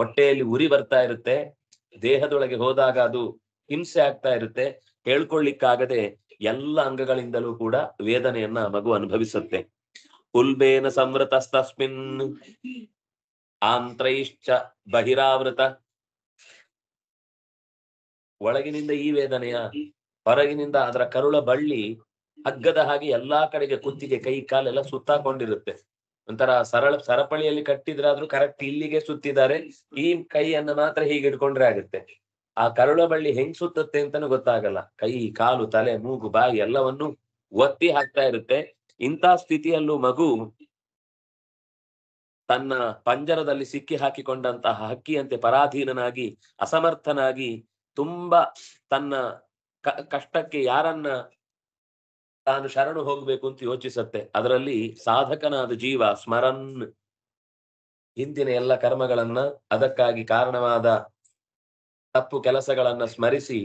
ಹೊಟ್ಟೆಯಲ್ಲಿ ಉರಿ ಬರ್ತಾ ಇರುತ್ತೆ ದೇಹದೊಳಗೆ ಹೋದಾಗ ಅದು ಹಿಂಸೆ ಆಗ್ತಾ ಇರುತ್ತೆ ಹೇಳ್ಕೊಳ್ಲಿಕ್ಕಾಗದೆ ಎಲ್ಲ ಅಂಗಗಳಿಂದಲೂ ಕೂಡ ವೇದನೆಯನ್ನ ಮಗು ಅನುಭವಿಸುತ್ತೆ ಉಲ್ಬೇನ ಸಂವೃತಸ್ತಸ್ಮಿನ್ ಆಂತ್ರೈಶ್ಚ ಬಹಿರಾವೃತ ಒಳಗಿನಿಂದ ಈ ವೇದನೆಯ ಹೊರಗಿನಿಂದ ಅದರ ಕರುಳ ಬಳ್ಳಿ ಹಗ್ಗದ ಹಾಗೆ ಎಲ್ಲಾ ಕಡೆಗೆ ಕುತ್ತಿಗೆ ಕೈ ಕಾಲೆಲ್ಲ ಸುತ್ತಾಕೊಂಡಿರುತ್ತೆ ಒಂಥರ ಸರಳ ಸರಪಳಿಯಲ್ಲಿ ಕಟ್ಟಿದ್ರಾದ್ರೂ ಕರೆಕ್ಟ್ ಇಲ್ಲಿಗೆ ಸುತ್ತಿದ್ದಾರೆ ಈ ಕೈಯನ್ನ ಮಾತ್ರ ಹೀಗೆ ಇಟ್ಕೊಂಡ್ರೆ ಆಗುತ್ತೆ ಆ ಕರುಳ ಬಳ್ಳಿ ಹೆಂಗ್ ಸುತ್ತುತ್ತೆ ಅಂತಾನು ಗೊತ್ತಾಗಲ್ಲ ಕೈ ಕಾಲು ತಲೆ ಮೂಗು ಬಾಯಿ ಎಲ್ಲವನ್ನು ಒತ್ತಿ ಹಾಕ್ತಾ ಇರುತ್ತೆ ಇಂಥ ಸ್ಥಿತಿಯಲ್ಲೂ ಮಗು ತನ್ನ ಪಂಜರದಲ್ಲಿ ಸಿಕ್ಕಿ ಹಾಕಿಕೊಂಡಂತಹ ಹಕ್ಕಿಯಂತೆ ಪರಾಧೀನನಾಗಿ ಅಸಮರ್ಥನಾಗಿ ತುಂಬಾ ತನ್ನ ಕಷ್ಟಕ್ಕೆ ಯಾರನ್ನ ತಾನು ಶರಣು ಹೋಗ್ಬೇಕು ಅಂತ ಯೋಚಿಸತ್ತೆ ಅದರಲ್ಲಿ ಸಾಧಕನಾದ ಜೀವ ಸ್ಮರನ್ ಹಿಂದಿನ ಎಲ್ಲ ಕರ್ಮಗಳನ್ನ ಅದಕ್ಕಾಗಿ ಕಾರಣವಾದ ತಪ್ಪು ಕೆಲಸಗಳನ್ನ ಸ್ಮರಿಸಿ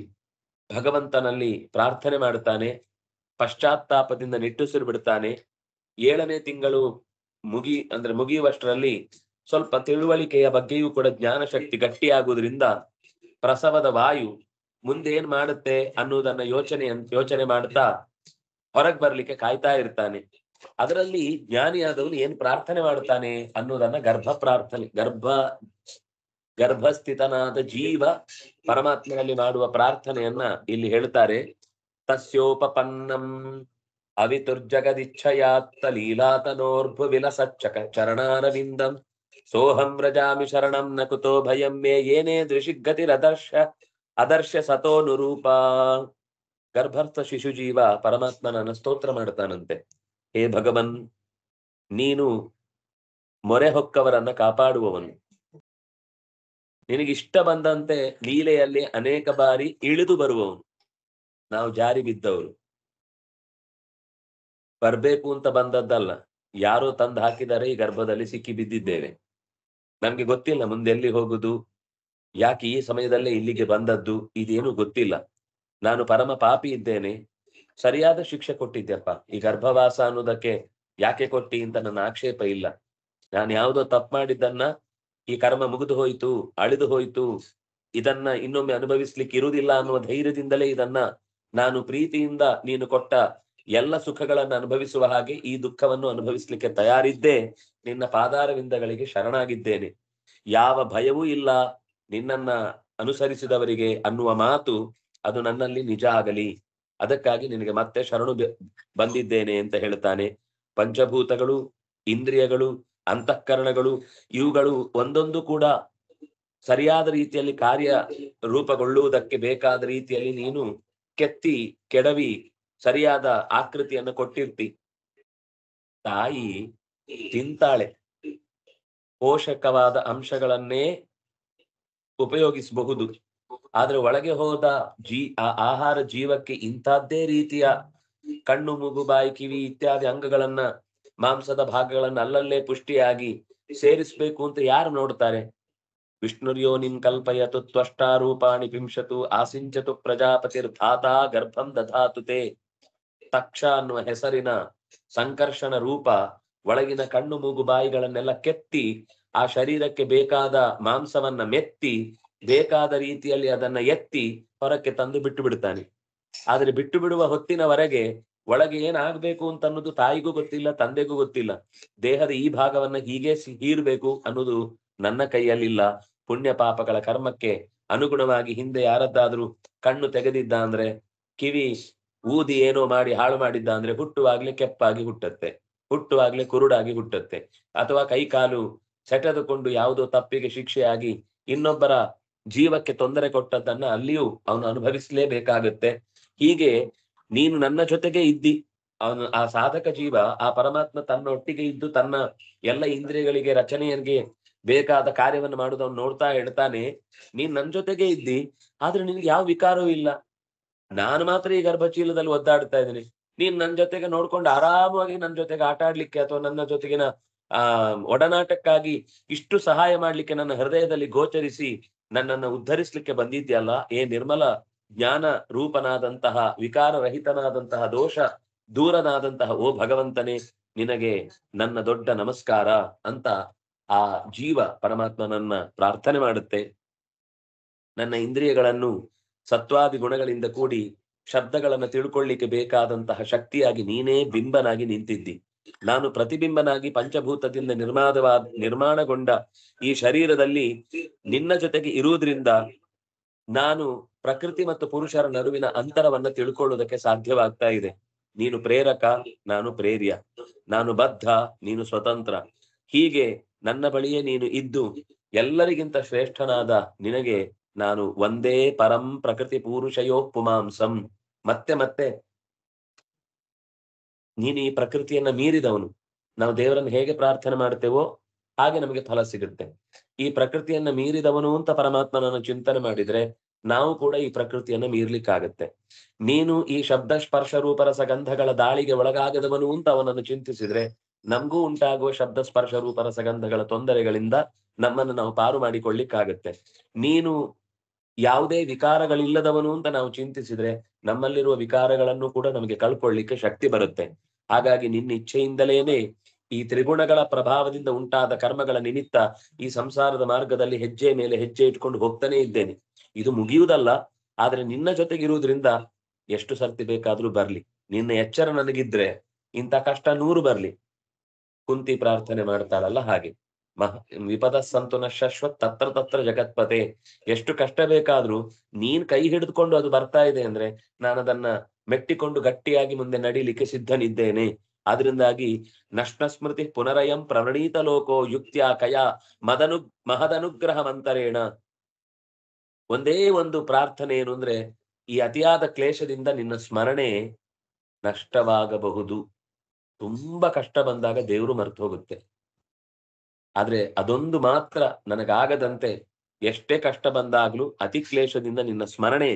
ಭಗವಂತನಲ್ಲಿ ಪ್ರಾರ್ಥನೆ ಮಾಡುತ್ತಾನೆ ಪಶ್ಚಾತ್ತಾಪದಿಂದ ನಿಟ್ಟುಸಿರು ಬಿಡ್ತಾನೆ ಏಳನೇ ತಿಂಗಳು ಮುಗಿ ಅಂದ್ರೆ ಮುಗಿಯುವಷ್ಟರಲ್ಲಿ ಸ್ವಲ್ಪ ತಿಳುವಳಿಕೆಯ ಬಗ್ಗೆಯೂ ಕೂಡ ಜ್ಞಾನ ಶಕ್ತಿ ಗಟ್ಟಿಯಾಗುವುದರಿಂದ ಪ್ರಸವದ ವಾಯು ಮುಂದೆ ಏನ್ ಮಾಡುತ್ತೆ ಅನ್ನುವುದನ್ನ ಯೋಚನೆ ಯೋಚನೆ ಮಾಡ್ತಾ ಹೊರಗ್ ಬರ್ಲಿಕ್ಕೆ ಕಾಯ್ತಾ ಇರ್ತಾನೆ ಅದರಲ್ಲಿ ಜ್ಞಾನಿಯಾದವನು ಏನ್ ಪ್ರಾರ್ಥನೆ ಮಾಡುತ್ತಾನೆ ಅನ್ನೋದನ್ನ ಗರ್ಭ ಪ್ರಾರ್ಥನೆ ಗರ್ಭ ಗರ್ಭಸ್ಥಿತನಾದ ಜೀವ ಪರಮಾತ್ಮನಲ್ಲಿ ಮಾಡುವ ಪ್ರಾರ್ಥನೆಯನ್ನ ಇಲ್ಲಿ ಹೇಳ್ತಾರೆ ತಸ್ಯೋಪಪನ್ನಂ अवितुर्जगदिच्छयात्तलीलातनोर्भुविलसच्चक चरणारविन्दम् ಸೋಹಂ ರಜಾಮಿ ಶರಣಂ न ಭಯಂ ಭಯಂ ಮೇ ಏನೇ ದೃಶಿಗತಿರದರ್ಶ ಅದರ್ಶ ಸತೋನುರೂಪ ಗರ್ಭರ್ಥ ಶಿಶುಜೀವ ಪರಮಾತ್ಮನನ್ನ ಸ್ತೋತ್ರ ಮಾಡ್ತಾನಂತೆ ಹೇ ಭಗವನ್ ನೀನು ಮೊರೆ ಹೊಕ್ಕವರನ್ನ ಕಾಪಾಡುವವನು ನಿನಗಿಷ್ಟ ಬಂದಂತೆ ಲೀಲೆಯಲ್ಲಿ ಅನೇಕ ಬಾರಿ ಇಳಿದು ಬರುವವನು ನಾವು ಜಾರಿ ಬಿದ್ದವರು ಬರ್ಬೇಕು ಅಂತ ಬಂದದ್ದಲ್ಲ ಯಾರೋ ತಂದು ಹಾಕಿದ್ದಾರೆ ಈ ಗರ್ಭದಲ್ಲಿ ಸಿಕ್ಕಿ ಬಿದ್ದಿದ್ದೇವೆ ನಮ್ಗೆ ಗೊತ್ತಿಲ್ಲ ಮುಂದೆ ಎಲ್ಲಿ ಹೋಗುದು ಯಾಕೆ ಈ ಸಮಯದಲ್ಲೇ ಇಲ್ಲಿಗೆ ಬಂದದ್ದು ಇದೇನು ಗೊತ್ತಿಲ್ಲ ನಾನು ಪರಮ ಪಾಪಿ ಇದ್ದೇನೆ ಸರಿಯಾದ ಶಿಕ್ಷೆ ಕೊಟ್ಟಿದ್ದೆಪ್ಪ ಈ ಗರ್ಭವಾಸ ಅನ್ನೋದಕ್ಕೆ ಯಾಕೆ ಕೊಟ್ಟಿ ಅಂತ ನನ್ನ ಆಕ್ಷೇಪ ಇಲ್ಲ ನಾನು ಯಾವುದೋ ತಪ್ಪು ಮಾಡಿದ್ದನ್ನ ಈ ಕರ್ಮ ಮುಗಿದು ಹೋಯ್ತು ಅಳಿದು ಹೋಯ್ತು ಇದನ್ನ ಇನ್ನೊಮ್ಮೆ ಅನುಭವಿಸ್ಲಿಕ್ಕೆ ಇರುವುದಿಲ್ಲ ಅನ್ನುವ ಧೈರ್ಯದಿಂದಲೇ ಇದನ್ನ ನಾನು ಪ್ರೀತಿಯಿಂದ ನೀನು ಕೊಟ್ಟ ಎಲ್ಲ ಸುಖಗಳನ್ನು ಅನುಭವಿಸುವ ಹಾಗೆ ಈ ದುಃಖವನ್ನು ಅನುಭವಿಸ್ಲಿಕ್ಕೆ ತಯಾರಿದ್ದೇ ನಿನ್ನ ಪಾದಾರವಿಂದಗಳಿಗೆ ಶರಣಾಗಿದ್ದೇನೆ ಯಾವ ಭಯವೂ ಇಲ್ಲ ನಿನ್ನನ್ನ ಅನುಸರಿಸಿದವರಿಗೆ ಅನ್ನುವ ಮಾತು ಅದು ನನ್ನಲ್ಲಿ ನಿಜ ಆಗಲಿ ಅದಕ್ಕಾಗಿ ನಿನಗೆ ಮತ್ತೆ ಶರಣು ಬಂದಿದ್ದೇನೆ ಅಂತ ಹೇಳ್ತಾನೆ ಪಂಚಭೂತಗಳು ಇಂದ್ರಿಯಗಳು ಅಂತಃಕರಣಗಳು ಇವುಗಳು ಒಂದೊಂದು ಕೂಡ ಸರಿಯಾದ ರೀತಿಯಲ್ಲಿ ಕಾರ್ಯ ರೂಪಗೊಳ್ಳುವುದಕ್ಕೆ ಬೇಕಾದ ರೀತಿಯಲ್ಲಿ ನೀನು ಕೆತ್ತಿ ಕೆಡವಿ ಸರಿಯಾದ ಆಕೃತಿಯನ್ನು ಕೊಟ್ಟಿರ್ತಿ ತಾಯಿ ತಿಂತಾಳೆ ಪೋಷಕವಾದ ಅಂಶಗಳನ್ನೇ ಉಪಯೋಗಿಸಬಹುದು ಆದ್ರೆ ಒಳಗೆ ಹೋದ ಜೀ ಆಹಾರ ಜೀವಕ್ಕೆ ಇಂಥದ್ದೇ ರೀತಿಯ ಕಣ್ಣು ಮುಗು ಬಾಯಿ ಕಿವಿ ಇತ್ಯಾದಿ ಅಂಗಗಳನ್ನ ಮಾಂಸದ ಭಾಗಗಳನ್ನ ಅಲ್ಲಲ್ಲೇ ಪುಷ್ಟಿಯಾಗಿ ಸೇರಿಸ್ಬೇಕು ಅಂತ ಯಾರು ನೋಡ್ತಾರೆ ವಿಷ್ಣುರ್ಯೋ ನಿನ್ ಕಲ್ಪಯತು ತ್ವಷ್ಟಾರೂಪಾಣಿ ವಿಂಶತು ಆಸಿಂಚತು ಪ್ರಜಾಪತಿರ್ಧಾತಾ ಗರ್ಭಂ ದಧಾತು ತೇ ತಕ್ಷ ಅನ್ನುವ ಹೆಸರಿನ ಸಂಕರ್ಷಣ ರೂಪ ಒಳಗಿನ ಕಣ್ಣು ಮೂಗು ಬಾಯಿಗಳನ್ನೆಲ್ಲ ಕೆತ್ತಿ ಆ ಶರೀರಕ್ಕೆ ಬೇಕಾದ ಮಾಂಸವನ್ನ ಮೆತ್ತಿ ಬೇಕಾದ ರೀತಿಯಲ್ಲಿ ಅದನ್ನ ಎತ್ತಿ ಹೊರಕ್ಕೆ ತಂದು ಬಿಟ್ಟು ಬಿಡ್ತಾನೆ ಆದ್ರೆ ಬಿಟ್ಟು ಬಿಡುವ ಹೊತ್ತಿನವರೆಗೆ ಒಳಗೆ ಏನಾಗ್ಬೇಕು ಅಂತ ಅನ್ನೋದು ತಾಯಿಗೂ ಗೊತ್ತಿಲ್ಲ ತಂದೆಗೂ ಗೊತ್ತಿಲ್ಲ ದೇಹದ ಈ ಭಾಗವನ್ನ ಹೀಗೆ ಹೀರ್ಬೇಕು ಅನ್ನೋದು ನನ್ನ ಕೈಯಲ್ಲಿಲ್ಲ ಪುಣ್ಯ ಪಾಪಗಳ ಕರ್ಮಕ್ಕೆ ಅನುಗುಣವಾಗಿ ಹಿಂದೆ ಯಾರದ್ದಾದ್ರೂ ಕಣ್ಣು ತೆಗೆದಿದ್ದ ಅಂದ್ರೆ ಕಿವಿ ಊದಿ ಏನೋ ಮಾಡಿ ಹಾಳು ಮಾಡಿದ್ದ ಅಂದ್ರೆ ಹುಟ್ಟುವಾಗ್ಲೇ ಕೆಪ್ಪಾಗಿ ಹುಟ್ಟತ್ತೆ ಹುಟ್ಟುವಾಗ್ಲೆ ಕುರುಡಾಗಿ ಹುಟ್ಟತ್ತೆ ಅಥವಾ ಕೈಕಾಲು ಸೆಟೆದುಕೊಂಡು ಯಾವುದೋ ತಪ್ಪಿಗೆ ಶಿಕ್ಷೆಯಾಗಿ ಇನ್ನೊಬ್ಬರ ಜೀವಕ್ಕೆ ತೊಂದರೆ ಕೊಟ್ಟದ್ದನ್ನ ಅಲ್ಲಿಯೂ ಅವನು ಅನುಭವಿಸಲೇಬೇಕಾಗತ್ತೆ ಹೀಗೆ ನೀನು ನನ್ನ ಜೊತೆಗೆ ಇದ್ದಿ ಅವನು ಆ ಸಾಧಕ ಜೀವ ಆ ಪರಮಾತ್ಮ ಒಟ್ಟಿಗೆ ಇದ್ದು ತನ್ನ ಎಲ್ಲ ಇಂದ್ರಿಯಗಳಿಗೆ ರಚನೆಯರಿಗೆ ಬೇಕಾದ ಕಾರ್ಯವನ್ನು ಮಾಡುದು ಅವ್ನು ನೋಡ್ತಾ ಹೇಳ್ತಾನೆ ನೀನ್ ನನ್ ಜೊತೆಗೆ ಇದ್ದಿ ಆದ್ರೆ ನಿನ್ಗೆ ಯಾವ ವಿಕಾರವೂ ಇಲ್ಲ ನಾನು ಮಾತ್ರ ಈ ಗರ್ಭಚೀಲದಲ್ಲಿ ಒದ್ದಾಡ್ತಾ ಇದ್ದೀನಿ ನೀನ್ ನನ್ ಜೊತೆಗೆ ನೋಡ್ಕೊಂಡು ಆರಾಮವಾಗಿ ನನ್ ಜೊತೆಗೆ ಆಟ ಆಡ್ಲಿಕ್ಕೆ ಅಥವಾ ನನ್ನ ಜೊತೆಗಿನ ಆ ಒಡನಾಟಕ್ಕಾಗಿ ಇಷ್ಟು ಸಹಾಯ ಮಾಡ್ಲಿಕ್ಕೆ ನನ್ನ ಹೃದಯದಲ್ಲಿ ಗೋಚರಿಸಿ ನನ್ನನ್ನು ಉದ್ಧರಿಸ್ಲಿಕ್ಕೆ ಬಂದಿದ್ಯಲ್ಲ ಏ ನಿರ್ಮಲ ಜ್ಞಾನ ರೂಪನಾದಂತಹ ವಿಕಾರ ದೋಷ ದೂರನಾದಂತಹ ಓ ಭಗವಂತನೇ ನಿನಗೆ ನನ್ನ ದೊಡ್ಡ ನಮಸ್ಕಾರ ಅಂತ ಆ ಜೀವ ಪರಮಾತ್ಮನನ್ನ ಪ್ರಾರ್ಥನೆ ಮಾಡುತ್ತೆ ನನ್ನ ಇಂದ್ರಿಯಗಳನ್ನು ಸತ್ವಾದಿ ಗುಣಗಳಿಂದ ಕೂಡಿ ಶಬ್ದಗಳನ್ನು ತಿಳ್ಕೊಳ್ಳಿಕ್ಕೆ ಬೇಕಾದಂತಹ ಶಕ್ತಿಯಾಗಿ ನೀನೇ ಬಿಂಬನಾಗಿ ನಿಂತಿದ್ದಿ ನಾನು ಪ್ರತಿಬಿಂಬನಾಗಿ ಪಂಚಭೂತದಿಂದ ನಿರ್ಮಾದವಾದ ನಿರ್ಮಾಣಗೊಂಡ ಈ ಶರೀರದಲ್ಲಿ ನಿನ್ನ ಜೊತೆಗೆ ಇರುವುದರಿಂದ ನಾನು ಪ್ರಕೃತಿ ಮತ್ತು ಪುರುಷರ ನಡುವಿನ ಅಂತರವನ್ನ ತಿಳ್ಕೊಳ್ಳುವುದಕ್ಕೆ ಸಾಧ್ಯವಾಗ್ತಾ ಇದೆ ನೀನು ಪ್ರೇರಕ ನಾನು ಪ್ರೇರ್ಯ ನಾನು ಬದ್ಧ ನೀನು ಸ್ವತಂತ್ರ ಹೀಗೆ ನನ್ನ ಬಳಿಯೇ ನೀನು ಇದ್ದು ಎಲ್ಲರಿಗಿಂತ ಶ್ರೇಷ್ಠನಾದ ನಿನಗೆ ನಾನು ಒಂದೇ ಪರಂ ಪ್ರಕೃತಿ ಪೂರುಷಯೋ ಪುಮಾಂಸಂ ಮತ್ತೆ ಮತ್ತೆ ನೀನು ಈ ಪ್ರಕೃತಿಯನ್ನ ಮೀರಿದವನು ನಾವು ದೇವರನ್ನು ಹೇಗೆ ಪ್ರಾರ್ಥನೆ ಮಾಡ್ತೇವೋ ಹಾಗೆ ನಮಗೆ ಫಲ ಸಿಗುತ್ತೆ ಈ ಪ್ರಕೃತಿಯನ್ನ ಮೀರಿದವನು ಅಂತ ಪರಮಾತ್ಮನನ್ನು ಚಿಂತನೆ ಮಾಡಿದ್ರೆ ನಾವು ಕೂಡ ಈ ಪ್ರಕೃತಿಯನ್ನ ಮೀರ್ಲಿಕ್ಕಾಗತ್ತೆ ನೀನು ಈ ಶಬ್ದ ಸ್ಪರ್ಶ ಸಗಂಧಗಳ ದಾಳಿಗೆ ಒಳಗಾಗದವನು ಅಂತ ಅವನನ್ನು ಚಿಂತಿಸಿದ್ರೆ ನಮಗೂ ಉಂಟಾಗುವ ಶಬ್ದ ಸ್ಪರ್ಶ ರೂಪರ ಸಗಂಧಗಳ ತೊಂದರೆಗಳಿಂದ ನಮ್ಮನ್ನು ನಾವು ಪಾರು ಮಾಡಿಕೊಳ್ಳಿಕ್ಕಾಗತ್ತೆ ನೀನು ಯಾವುದೇ ವಿಕಾರಗಳಿಲ್ಲದವನು ಅಂತ ನಾವು ಚಿಂತಿಸಿದ್ರೆ ನಮ್ಮಲ್ಲಿರುವ ವಿಕಾರಗಳನ್ನು ಕೂಡ ನಮಗೆ ಕಳ್ಕೊಳ್ಳಿಕ್ಕೆ ಶಕ್ತಿ ಬರುತ್ತೆ ಹಾಗಾಗಿ ನಿನ್ನ ಇಚ್ಛೆಯಿಂದಲೇನೆ ಈ ತ್ರಿಗುಣಗಳ ಪ್ರಭಾವದಿಂದ ಉಂಟಾದ ಕರ್ಮಗಳ ನಿಮಿತ್ತ ಈ ಸಂಸಾರದ ಮಾರ್ಗದಲ್ಲಿ ಹೆಜ್ಜೆ ಮೇಲೆ ಹೆಜ್ಜೆ ಇಟ್ಕೊಂಡು ಹೋಗ್ತಾನೆ ಇದ್ದೇನೆ ಇದು ಮುಗಿಯುವುದಲ್ಲ ಆದ್ರೆ ನಿನ್ನ ಜೊತೆಗಿರುವುದರಿಂದ ಎಷ್ಟು ಸರ್ತಿ ಬೇಕಾದ್ರೂ ಬರ್ಲಿ ನಿನ್ನ ಎಚ್ಚರ ನನಗಿದ್ರೆ ಇಂಥ ಕಷ್ಟ ನೂರು ಬರ್ಲಿ ಕುಂತಿ ಪ್ರಾರ್ಥನೆ ಮಾಡ್ತಾಳಲ್ಲ ಹಾಗೆ ಮಹ ವಿಪದ ಸಂತುನ ಶಾಶ್ವತ್ ತತ್ರ ತತ್ರ ಜಗತ್ಪತೆ ಎಷ್ಟು ಕಷ್ಟ ಬೇಕಾದ್ರೂ ನೀನ್ ಕೈ ಹಿಡಿದುಕೊಂಡು ಅದು ಬರ್ತಾ ಇದೆ ಅಂದ್ರೆ ನಾನು ಅದನ್ನ ಮೆಟ್ಟಿಕೊಂಡು ಗಟ್ಟಿಯಾಗಿ ಮುಂದೆ ನಡಿಲಿಕ್ಕೆ ಸಿದ್ಧನಿದ್ದೇನೆ ಆದ್ರಿಂದಾಗಿ ನಷ್ಟ ಸ್ಮೃತಿ ಪುನರಯಂ ಪ್ರವಣೀತ ಲೋಕೋ ಯುಕ್ತಿಯ ಕಯ ಮದನು ಮಹದನುಗ್ರಹ ಮಂತರೇಣ ಒಂದೇ ಒಂದು ಪ್ರಾರ್ಥನೆ ಏನು ಅಂದ್ರೆ ಈ ಅತಿಯಾದ ಕ್ಲೇಶದಿಂದ ನಿನ್ನ ಸ್ಮರಣೆ ನಷ್ಟವಾಗಬಹುದು ತುಂಬಾ ಕಷ್ಟ ಬಂದಾಗ ದೇವರು ಮರ್ತು ಹೋಗುತ್ತೆ ಆದ್ರೆ ಅದೊಂದು ಮಾತ್ರ ನನಗಾಗದಂತೆ ಎಷ್ಟೇ ಕಷ್ಟ ಬಂದಾಗ್ಲೂ ಅತಿ ಕ್ಲೇಶದಿಂದ ನಿನ್ನ ಸ್ಮರಣೆ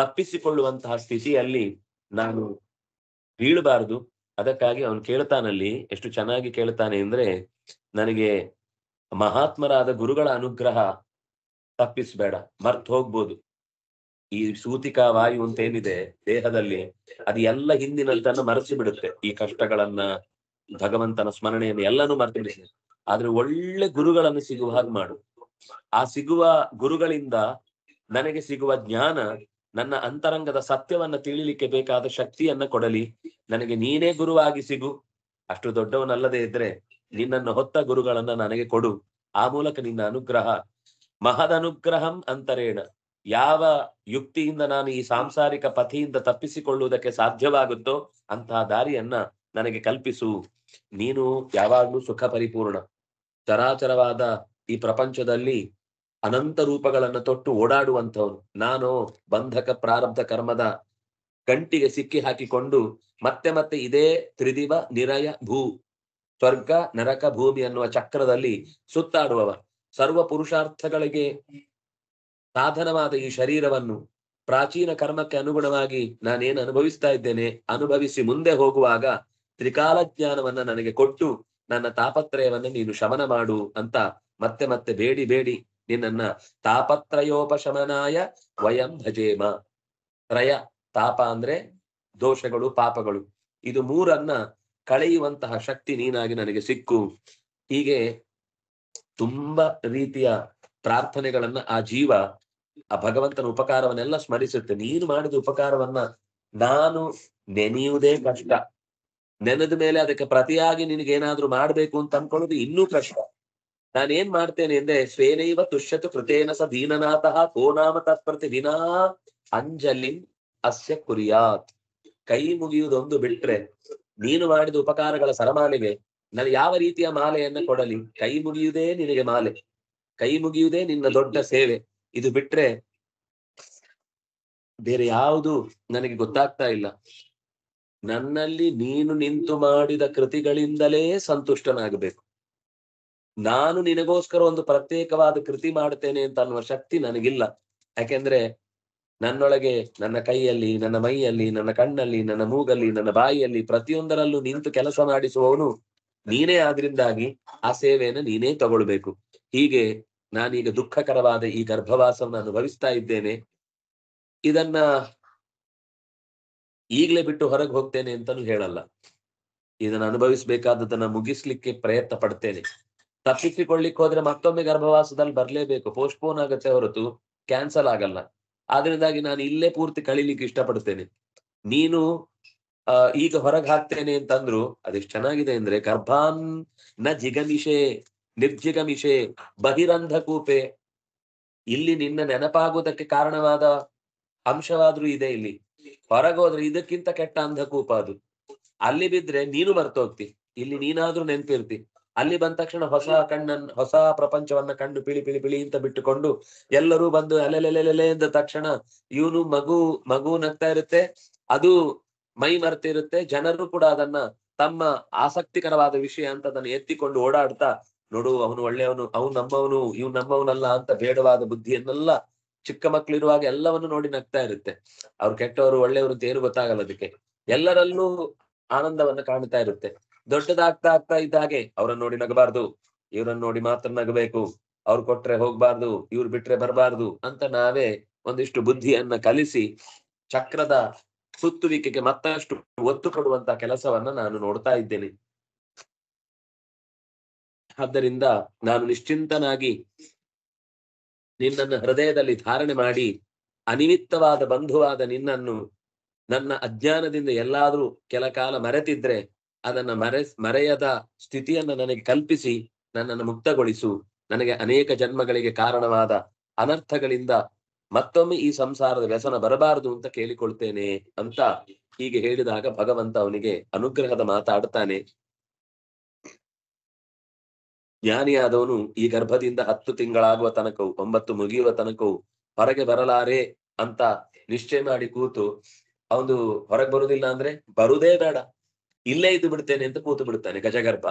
ತಪ್ಪಿಸಿಕೊಳ್ಳುವಂತಹ ಸ್ಥಿತಿಯಲ್ಲಿ ನಾನು ಬೀಳಬಾರದು ಅದಕ್ಕಾಗಿ ಅವನು ಕೇಳ್ತಾನಲ್ಲಿ ಎಷ್ಟು ಚೆನ್ನಾಗಿ ಕೇಳ್ತಾನೆ ಅಂದ್ರೆ ನನಗೆ ಮಹಾತ್ಮರಾದ ಗುರುಗಳ ಅನುಗ್ರಹ ತಪ್ಪಿಸ್ಬೇಡ ಮರ್ತು ಹೋಗ್ಬೋದು ಈ ಸೂತಿಕ ವಾಯು ಅಂತ ಏನಿದೆ ದೇಹದಲ್ಲಿ ಅದು ಎಲ್ಲ ತನ್ನ ಮರೆಸಿ ಬಿಡುತ್ತೆ ಈ ಕಷ್ಟಗಳನ್ನ ಭಗವಂತನ ಸ್ಮರಣೆಯನ್ನು ಎಲ್ಲಾನು ಮರೆತು ಬಿಡುತ್ತೆ ಆದ್ರೆ ಒಳ್ಳೆ ಗುರುಗಳನ್ನು ಸಿಗುವ ಹಾಗೆ ಮಾಡು ಆ ಸಿಗುವ ಗುರುಗಳಿಂದ ನನಗೆ ಸಿಗುವ ಜ್ಞಾನ ನನ್ನ ಅಂತರಂಗದ ಸತ್ಯವನ್ನ ತಿಳಿಲಿಕ್ಕೆ ಬೇಕಾದ ಶಕ್ತಿಯನ್ನ ಕೊಡಲಿ ನನಗೆ ನೀನೇ ಗುರುವಾಗಿ ಸಿಗು ಅಷ್ಟು ದೊಡ್ಡವನಲ್ಲದೆ ಇದ್ರೆ ನಿನ್ನನ್ನು ಹೊತ್ತ ಗುರುಗಳನ್ನ ನನಗೆ ಕೊಡು ಆ ಮೂಲಕ ನಿನ್ನ ಅನುಗ್ರಹ ಮಹದನುಗ್ರಹಂ ಅಂತರೇಣ ಯಾವ ಯುಕ್ತಿಯಿಂದ ನಾನು ಈ ಸಾಂಸಾರಿಕ ಪಥಿಯಿಂದ ತಪ್ಪಿಸಿಕೊಳ್ಳುವುದಕ್ಕೆ ಸಾಧ್ಯವಾಗುತ್ತೋ ಅಂತಹ ದಾರಿಯನ್ನ ನನಗೆ ಕಲ್ಪಿಸು ನೀನು ಯಾವಾಗ್ಲೂ ಸುಖ ಪರಿಪೂರ್ಣ ಚರಾಚರವಾದ ಈ ಪ್ರಪಂಚದಲ್ಲಿ ಅನಂತ ರೂಪಗಳನ್ನು ತೊಟ್ಟು ಓಡಾಡುವಂಥವನು ನಾನು ಬಂಧಕ ಪ್ರಾರಬ್ಧ ಕರ್ಮದ ಗಂಟಿಗೆ ಸಿಕ್ಕಿ ಹಾಕಿಕೊಂಡು ಮತ್ತೆ ಮತ್ತೆ ಇದೇ ತ್ರಿದಿವ ನಿರಯ ಭೂ ಸ್ವರ್ಗ ನರಕ ಭೂಮಿ ಅನ್ನುವ ಚಕ್ರದಲ್ಲಿ ಸುತ್ತಾಡುವವ ಸರ್ವ ಪುರುಷಾರ್ಥಗಳಿಗೆ ಸಾಧನವಾದ ಈ ಶರೀರವನ್ನು ಪ್ರಾಚೀನ ಕರ್ಮಕ್ಕೆ ಅನುಗುಣವಾಗಿ ನಾನೇನು ಅನುಭವಿಸ್ತಾ ಇದ್ದೇನೆ ಅನುಭವಿಸಿ ಮುಂದೆ ಹೋಗುವಾಗ ತ್ರಿಕಾಲ ಜ್ಞಾನವನ್ನ ನನಗೆ ಕೊಟ್ಟು ನನ್ನ ತಾಪತ್ರಯವನ್ನ ನೀನು ಶಮನ ಮಾಡು ಅಂತ ಮತ್ತೆ ಮತ್ತೆ ಬೇಡಿ ಬೇಡಿ ನಿನ್ನನ್ನ ತಾಪತ್ರಯೋಪಶಮನಾಯ ವಯಂ ಭಜೇಮ ತ್ರಯ ತಾಪ ಅಂದ್ರೆ ದೋಷಗಳು ಪಾಪಗಳು ಇದು ಮೂರನ್ನ ಕಳೆಯುವಂತಹ ಶಕ್ತಿ ನೀನಾಗಿ ನನಗೆ ಸಿಕ್ಕು ಹೀಗೆ ತುಂಬಾ ರೀತಿಯ ಪ್ರಾರ್ಥನೆಗಳನ್ನ ಆ ಜೀವ ಆ ಭಗವಂತನ ಉಪಕಾರವನ್ನೆಲ್ಲ ಸ್ಮರಿಸುತ್ತೆ ನೀನು ಮಾಡಿದ ಉಪಕಾರವನ್ನ ನಾನು ನೆನೆಯುವುದೇ ಕಷ್ಟ ನೆನೆದ ಮೇಲೆ ಅದಕ್ಕೆ ಪ್ರತಿಯಾಗಿ ನಿನಗೇನಾದ್ರೂ ಮಾಡ್ಬೇಕು ಅಂತ ಅನ್ಕೊಳ್ಳೋದು ಇನ್ನೂ ಕಷ್ಟ ನಾನೇನ್ ಮಾಡ್ತೇನೆ ಅಂದ್ರೆ ಸ್ವೇನೈವ ತುಷ್ಯತು ಕೃತೇನ ಸ ದೀನನಾಥ ಕೋನಾಮ ತತ್ಪ್ರತಿ ವಿನಾ ಅಂಜಲಿ ಅಸ್ಯ ಕುರಿಯಾತ್ ಕೈ ಮುಗಿಯುವುದೊಂದು ಬಿಟ್ರೆ ನೀನು ಮಾಡಿದ ಉಪಕಾರಗಳ ಸರಮಾಲೆಗೆ ನಾನು ಯಾವ ರೀತಿಯ ಮಾಲೆಯನ್ನ ಕೊಡಲಿ ಕೈ ಮುಗಿಯುವುದೇ ನಿನಗೆ ಮಾಲೆ ಕೈ ಮುಗಿಯುವುದೇ ನಿನ್ನ ದೊಡ್ಡ ಸೇವೆ ಇದು ಬಿಟ್ರೆ ಬೇರೆ ಯಾವುದು ನನಗೆ ಗೊತ್ತಾಗ್ತಾ ಇಲ್ಲ ನನ್ನಲ್ಲಿ ನೀನು ನಿಂತು ಮಾಡಿದ ಕೃತಿಗಳಿಂದಲೇ ಸಂತುಷ್ಟನಾಗಬೇಕು ನಾನು ನಿನಗೋಸ್ಕರ ಒಂದು ಪ್ರತ್ಯೇಕವಾದ ಕೃತಿ ಮಾಡ್ತೇನೆ ಅಂತ ಅನ್ನುವ ಶಕ್ತಿ ನನಗಿಲ್ಲ ಯಾಕೆಂದ್ರೆ ನನ್ನೊಳಗೆ ನನ್ನ ಕೈಯಲ್ಲಿ ನನ್ನ ಮೈಯಲ್ಲಿ ನನ್ನ ಕಣ್ಣಲ್ಲಿ ನನ್ನ ಮೂಗಲ್ಲಿ ನನ್ನ ಬಾಯಿಯಲ್ಲಿ ಪ್ರತಿಯೊಂದರಲ್ಲೂ ನಿಂತು ಕೆಲಸ ಮಾಡಿಸುವವನು ನೀನೇ ಆದ್ರಿಂದಾಗಿ ಆ ಸೇವೆಯನ್ನು ನೀನೇ ತಗೊಳ್ಬೇಕು ಹೀಗೆ ನಾನೀಗ ದುಃಖಕರವಾದ ಈ ಗರ್ಭವಾಸವನ್ನು ಅನುಭವಿಸ್ತಾ ಇದ್ದೇನೆ ಇದನ್ನ ಈಗಲೇ ಬಿಟ್ಟು ಹೊರಗೆ ಹೋಗ್ತೇನೆ ಅಂತಲೂ ಹೇಳಲ್ಲ ಇದನ್ನು ಅನುಭವಿಸಬೇಕಾದದನ್ನ ಮುಗಿಸ್ಲಿಕ್ಕೆ ಪ್ರಯತ್ನ ಪಡ್ತೇನೆ ತಪ್ಪಿಸಿಕೊಳ್ಳಿಕ್ಕೆ ಹೋದ್ರೆ ಮತ್ತೊಮ್ಮೆ ಗರ್ಭವಾಸದಲ್ಲಿ ಬರ್ಲೇಬೇಕು ಪೋಸ್ಟ್ಪೋನ್ ಆಗತ್ತೆ ಹೊರತು ಕ್ಯಾನ್ಸಲ್ ಆಗಲ್ಲ ಆದ್ರಿಂದಾಗಿ ನಾನು ಇಲ್ಲೇ ಪೂರ್ತಿ ಕಳಿಲಿಕ್ಕೆ ಇಷ್ಟಪಡ್ತೇನೆ ನೀನು ಈಗ ಹೊರಗೆ ಹಾಕ್ತೇನೆ ಅಂತಂದ್ರು ಅದೆಷ್ಟು ಚೆನ್ನಾಗಿದೆ ಅಂದ್ರೆ ಗರ್ಭಾನ್ ನ ಜಿಗನಿಷೆ ನಿರ್ಜಿಗಮಿಷೆ ಬಹಿರಂಧಕೂಪೆ ಇಲ್ಲಿ ನಿನ್ನ ನೆನಪಾಗುವುದಕ್ಕೆ ಕಾರಣವಾದ ಅಂಶವಾದ್ರೂ ಇದೆ ಇಲ್ಲಿ ಹೊರಗೋದ್ರೆ ಇದಕ್ಕಿಂತ ಕೆಟ್ಟ ಅಂಧಕೂಪ ಅದು ಅಲ್ಲಿ ಬಿದ್ರೆ ನೀನು ಮರ್ತೋಗ್ತಿ ಇಲ್ಲಿ ನೀನಾದ್ರೂ ನೆನ್ಪಿರ್ತಿ ಅಲ್ಲಿ ಬಂದ ತಕ್ಷಣ ಹೊಸ ಕಣ್ಣನ್ ಹೊಸ ಪ್ರಪಂಚವನ್ನ ಕಂಡು ಪಿಳಿ ಪಿಳಿ ಪಿಳಿ ಅಂತ ಬಿಟ್ಟುಕೊಂಡು ಎಲ್ಲರೂ ಬಂದು ಅಲೆಲೆಲೆಲೆ ಎಂದ ತಕ್ಷಣ ಇವನು ಮಗು ಮಗು ನಗ್ತಾ ಇರುತ್ತೆ ಅದು ಮೈ ಮರ್ತಿರುತ್ತೆ ಜನರು ಕೂಡ ಅದನ್ನ ತಮ್ಮ ಆಸಕ್ತಿಕರವಾದ ವಿಷಯ ಅಂತ ಅದನ್ನ ಎತ್ತಿಕೊಂಡು ಓಡಾಡ್ತಾ ನೋಡು ಅವನು ಒಳ್ಳೆಯವನು ಅವ್ನು ನಮ್ಮವನು ಇವ್ ನಂಬವನಲ್ಲ ಅಂತ ಬೇಡವಾದ ಬುದ್ಧಿಯನ್ನೆಲ್ಲ ಚಿಕ್ಕ ಇರುವಾಗ ಎಲ್ಲವನ್ನು ನೋಡಿ ನಗ್ತಾ ಇರುತ್ತೆ ಅವ್ರು ಕೆಟ್ಟವರು ಒಳ್ಳೆಯವರು ಅಂತ ಏನು ಗೊತ್ತಾಗಲ್ಲ ಅದಕ್ಕೆ ಎಲ್ಲರಲ್ಲೂ ಆನಂದವನ್ನ ಕಾಣ್ತಾ ಇರುತ್ತೆ ದೊಡ್ಡದಾಗ್ತಾ ಆಗ್ತಾ ಇದ್ದ ಹಾಗೆ ಅವ್ರನ್ನ ನೋಡಿ ನಗಬಾರ್ದು ಇವ್ರನ್ನ ನೋಡಿ ಮಾತ್ರ ನಗಬೇಕು ಅವ್ರು ಕೊಟ್ರೆ ಹೋಗ್ಬಾರ್ದು ಇವ್ರು ಬಿಟ್ರೆ ಬರಬಾರ್ದು ಅಂತ ನಾವೇ ಒಂದಿಷ್ಟು ಬುದ್ಧಿಯನ್ನ ಕಲಿಸಿ ಚಕ್ರದ ಸುತ್ತುವಿಕೆಗೆ ಮತ್ತಷ್ಟು ಒತ್ತು ಕೊಡುವಂತ ಕೆಲಸವನ್ನ ನಾನು ನೋಡ್ತಾ ಇದ್ದೇನೆ ಆದ್ದರಿಂದ ನಾನು ನಿಶ್ಚಿಂತನಾಗಿ ನಿನ್ನನ್ನು ಹೃದಯದಲ್ಲಿ ಧಾರಣೆ ಮಾಡಿ ಅನಿಮಿತ್ತವಾದ ಬಂಧುವಾದ ನಿನ್ನನ್ನು ನನ್ನ ಅಜ್ಞಾನದಿಂದ ಎಲ್ಲಾದ್ರೂ ಕೆಲ ಕಾಲ ಮರೆತಿದ್ರೆ ಅದನ್ನ ಮರೆ ಮರೆಯದ ಸ್ಥಿತಿಯನ್ನು ನನಗೆ ಕಲ್ಪಿಸಿ ನನ್ನನ್ನು ಮುಕ್ತಗೊಳಿಸು ನನಗೆ ಅನೇಕ ಜನ್ಮಗಳಿಗೆ ಕಾರಣವಾದ ಅನರ್ಥಗಳಿಂದ ಮತ್ತೊಮ್ಮೆ ಈ ಸಂಸಾರದ ವ್ಯಸನ ಬರಬಾರದು ಅಂತ ಕೇಳಿಕೊಳ್ತೇನೆ ಅಂತ ಹೀಗೆ ಹೇಳಿದಾಗ ಭಗವಂತ ಅವನಿಗೆ ಅನುಗ್ರಹದ ಮಾತಾಡ್ತಾನೆ ಜ್ಞಾನಿಯಾದವನು ಈ ಗರ್ಭದಿಂದ ಹತ್ತು ತಿಂಗಳಾಗುವ ತನಕವು ಒಂಬತ್ತು ಮುಗಿಯುವ ತನಕವು ಹೊರಗೆ ಬರಲಾರೆ ಅಂತ ನಿಶ್ಚಯ ಮಾಡಿ ಕೂತು ಅವನು ಹೊರಗೆ ಬರುದಿಲ್ಲ ಅಂದ್ರೆ ಬರುದೇ ಬೇಡ ಇಲ್ಲೇ ಇದ್ದು ಬಿಡ್ತೇನೆ ಅಂತ ಕೂತು ಬಿಡ್ತಾನೆ ಗಜಗರ್ಭ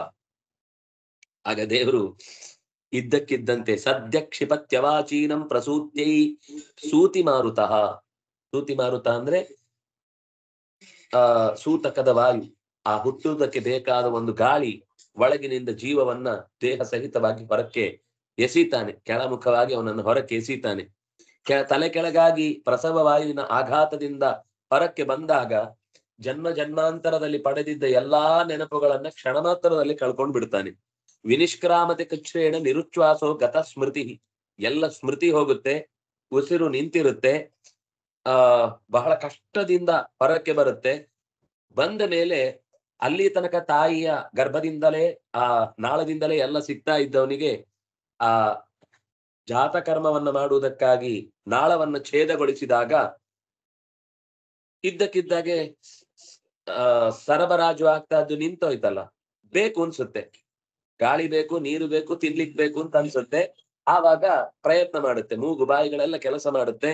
ಆಗ ದೇವರು ಇದ್ದಕ್ಕಿದ್ದಂತೆ ಸದ್ಯ ಕ್ಷಿಪತ್ಯವಾಚೀನಂ ಪ್ರಸೂತ್ಯೈ ಸೂತಿ ಮಾರುತ ಸೂತಿ ಮಾರುತ ಅಂದ್ರೆ ಆ ಸೂತಕದ ವಾಯು ಆ ಹುಟ್ಟುವುದಕ್ಕೆ ಬೇಕಾದ ಒಂದು ಗಾಳಿ ಒಳಗಿನಿಂದ ಜೀವವನ್ನ ದೇಹ ಸಹಿತವಾಗಿ ಹೊರಕ್ಕೆ ಎಸೀತಾನೆ ಕೆಳಮುಖವಾಗಿ ಅವನನ್ನು ಹೊರಕ್ಕೆ ಎಸೀತಾನೆ ಕೆ ತಲೆ ಕೆಳಗಾಗಿ ಪ್ರಸವ ವಾಯುವಿನ ಆಘಾತದಿಂದ ಹೊರಕ್ಕೆ ಬಂದಾಗ ಜನ್ಮ ಜನ್ಮಾಂತರದಲ್ಲಿ ಪಡೆದಿದ್ದ ಎಲ್ಲಾ ನೆನಪುಗಳನ್ನ ಕ್ಷಣಮಾತ್ರದಲ್ಲಿ ಕಳ್ಕೊಂಡ್ ಬಿಡ್ತಾನೆ ವಿನಿಷ್ಕ್ರಾಮತೆ ಕಚ್ಛೇಣ ನಿರುಚ್ಛ್ವಾಸೋ ಗತ ಸ್ಮೃತಿ ಎಲ್ಲ ಸ್ಮೃತಿ ಹೋಗುತ್ತೆ ಉಸಿರು ನಿಂತಿರುತ್ತೆ ಆ ಬಹಳ ಕಷ್ಟದಿಂದ ಹೊರಕ್ಕೆ ಬರುತ್ತೆ ಬಂದ ಮೇಲೆ ಅಲ್ಲಿ ತನಕ ತಾಯಿಯ ಗರ್ಭದಿಂದಲೇ ಆ ನಾಳದಿಂದಲೇ ಎಲ್ಲ ಸಿಗ್ತಾ ಇದ್ದವನಿಗೆ ಆ ಜಾತಕರ್ಮವನ್ನು ಮಾಡುವುದಕ್ಕಾಗಿ ನಾಳವನ್ನು ಛೇದಗೊಳಿಸಿದಾಗ ಇದ್ದಕ್ಕಿದ್ದಾಗೆ ಆ ಸರಬರಾಜು ಆಗ್ತಾ ಅದು ನಿಂತೋಯ್ತಲ್ಲ ಬೇಕು ಅನ್ಸುತ್ತೆ ಗಾಳಿ ಬೇಕು ನೀರು ಬೇಕು ತಿನ್ಲಿಕ್ ಬೇಕು ಅಂತ ಅನ್ಸುತ್ತೆ ಆವಾಗ ಪ್ರಯತ್ನ ಮಾಡುತ್ತೆ ಮೂಗು ಬಾಯಿಗಳೆಲ್ಲ ಕೆಲಸ ಮಾಡುತ್ತೆ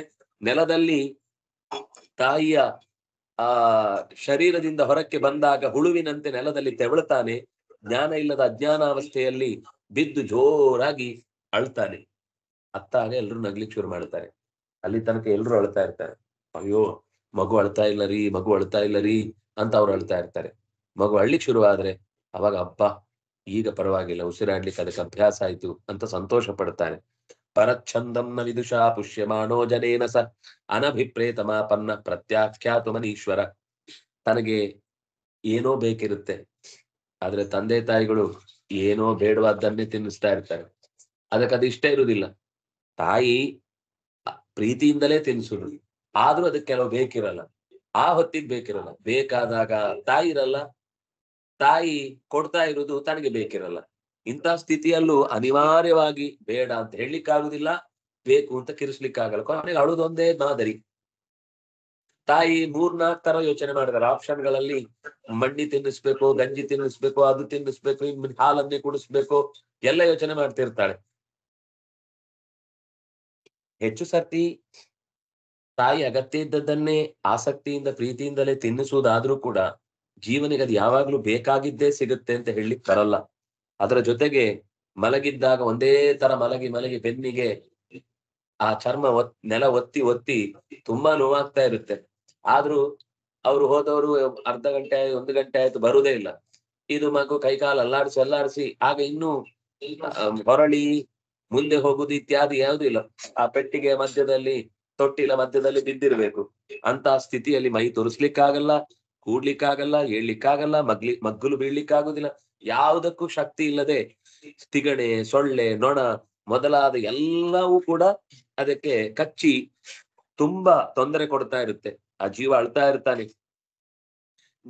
ನೆಲದಲ್ಲಿ ತಾಯಿಯ ಆ ಶರೀರದಿಂದ ಹೊರಕ್ಕೆ ಬಂದಾಗ ಹುಳುವಿನಂತೆ ನೆಲದಲ್ಲಿ ತೆವಳುತ್ತಾನೆ ಜ್ಞಾನ ಇಲ್ಲದ ಅಜ್ಞಾನಾವಸ್ಥೆಯಲ್ಲಿ ಬಿದ್ದು ಜೋರಾಗಿ ಅಳ್ತಾನೆ ಅತ್ತಾಗ ಎಲ್ರು ನಗ್ಲಿಕ್ ಶುರು ಮಾಡ್ತಾರೆ ಅಲ್ಲಿ ತನಕ ಎಲ್ರು ಅಳ್ತಾ ಇರ್ತಾರೆ ಅಯ್ಯೋ ಮಗು ಅಳ್ತಾ ಇಲ್ಲ ರೀ ಮಗು ಅಳ್ತಾ ಇಲ್ಲ ರೀ ಅಂತ ಅವ್ರು ಅಳ್ತಾ ಇರ್ತಾರೆ ಮಗು ಅಳ್ಲಿಕ್ ಶುರು ಆದ್ರೆ ಅವಾಗ ಅಪ್ಪ ಈಗ ಪರವಾಗಿಲ್ಲ ಉಸಿರಾಡ್ಲಿಕ್ಕೆ ಅದಕ್ಕೆ ಅಭ್ಯಾಸ ಆಯ್ತು ಅಂತ ಸಂತೋಷ ಪಡ್ತಾರೆ ಪರಚ್ಛಂದಂ ನ ವಿದುಷಾ ಪುಷ್ಯಮಾನೋ ಜನೇನ ಸ ಅನಭಿಪ್ರೇತಮಾಪನ್ನ ಪ್ರತ್ಯಾಖ್ಯಾತು ಮನೀಶ್ವರ ತನಗೆ ಏನೋ ಬೇಕಿರುತ್ತೆ ಆದ್ರೆ ತಂದೆ ತಾಯಿಗಳು ಏನೋ ಬೇಡವಾದ್ದನ್ನೇ ತಿನ್ನಿಸ್ತಾ ಇರ್ತಾರೆ ಅದಕ್ಕೆ ಇಷ್ಟ ಇರುವುದಿಲ್ಲ ತಾಯಿ ಪ್ರೀತಿಯಿಂದಲೇ ತಿನ್ಸುದು ಆದ್ರೂ ಅದಕ್ಕೆ ಕೆಲವು ಬೇಕಿರಲ್ಲ ಆ ಹೊತ್ತಿಗೆ ಬೇಕಿರಲ್ಲ ಬೇಕಾದಾಗ ತಾಯಿ ಇರಲ್ಲ ತಾಯಿ ಕೊಡ್ತಾ ಇರುವುದು ತನಗೆ ಬೇಕಿರಲ್ಲ ಇಂತಹ ಸ್ಥಿತಿಯಲ್ಲೂ ಅನಿವಾರ್ಯವಾಗಿ ಬೇಡ ಅಂತ ಹೇಳಲಿಕ್ಕಾಗುದಿಲ್ಲ ಬೇಕು ಅಂತ ಕಿರಿಸ್ಲಿಕ್ಕಾಗಲ್ಲ ಕೊನೆಗೆ ಅಳುದೊಂದೇ ಮಾದರಿ ತಾಯಿ ಮೂರ್ನಾಲ್ಕ ತರ ಯೋಚನೆ ಮಾಡಿದಾರೆ ಆಪ್ಷನ್ಗಳಲ್ಲಿ ಮಂಡಿ ತಿನ್ನಿಸ್ಬೇಕು ಗಂಜಿ ತಿನ್ನಿಸ್ಬೇಕು ಅದು ತಿನ್ನಿಸ್ಬೇಕು ಹಾಲನ್ನೇ ಕುಡಿಸ್ಬೇಕು ಎಲ್ಲ ಯೋಚನೆ ಮಾಡ್ತಿರ್ತಾಳೆ ಹೆಚ್ಚು ಸರ್ತಿ ತಾಯಿ ಅಗತ್ಯ ಇದ್ದದ್ದನ್ನೇ ಆಸಕ್ತಿಯಿಂದ ಪ್ರೀತಿಯಿಂದಲೇ ತಿನ್ನಿಸುವುದಾದ್ರೂ ಕೂಡ ಜೀವನಿಗೆ ಅದು ಯಾವಾಗ್ಲೂ ಬೇಕಾಗಿದ್ದೇ ಸಿಗುತ್ತೆ ಅಂತ ಹೇಳಿ ತರಲ್ಲ ಅದರ ಜೊತೆಗೆ ಮಲಗಿದ್ದಾಗ ಒಂದೇ ತರ ಮಲಗಿ ಮಲಗಿ ಬೆನ್ನಿಗೆ ಆ ಚರ್ಮ ಒತ್ ನೆಲ ಒತ್ತಿ ಒತ್ತಿ ತುಂಬಾ ನೋವಾಗ್ತಾ ಇರುತ್ತೆ ಆದ್ರೂ ಅವ್ರು ಹೋದವರು ಅರ್ಧ ಗಂಟೆ ಆಯ್ತು ಒಂದು ಗಂಟೆ ಆಯ್ತು ಬರುದೇ ಇಲ್ಲ ಇದು ಮಗು ಕೈಕಾಲು ಅಲ್ಲಾಡಿಸಿ ಅಲ್ಲಾಡಿಸಿ ಆಗ ಇನ್ನು ಹೊರಳಿ ಮುಂದೆ ಹೋಗುದು ಇತ್ಯಾದಿ ಯಾವ್ದು ಇಲ್ಲ ಆ ಪೆಟ್ಟಿಗೆ ಮಧ್ಯದಲ್ಲಿ ತೊಟ್ಟಿಲ ಮಧ್ಯದಲ್ಲಿ ಬಿದ್ದಿರ್ಬೇಕು ಅಂತ ಸ್ಥಿತಿಯಲ್ಲಿ ಮೈ ತೋರಿಸ್ಲಿಕ್ಕಾಗಲ್ಲ ಕೂಡ್ಲಿಕ್ಕಾಗಲ್ಲ ಹೇಳ್ಲಿಕ್ಕಾಗಲ್ಲ ಮಗ್ಲಿ ಮಗ್ಗಲು ಬೀಳ್ಲಿಕ್ಕಾಗುದಿಲ್ಲ ಯಾವುದಕ್ಕೂ ಶಕ್ತಿ ಇಲ್ಲದೆ ತಿಗಣೆ ಸೊಳ್ಳೆ ನೊಣ ಮೊದಲಾದ ಎಲ್ಲವೂ ಕೂಡ ಅದಕ್ಕೆ ಕಚ್ಚಿ ತುಂಬಾ ತೊಂದರೆ ಕೊಡ್ತಾ ಇರುತ್ತೆ ಆ ಜೀವ ಅಳ್ತಾ ಇರ್ತಾನೆ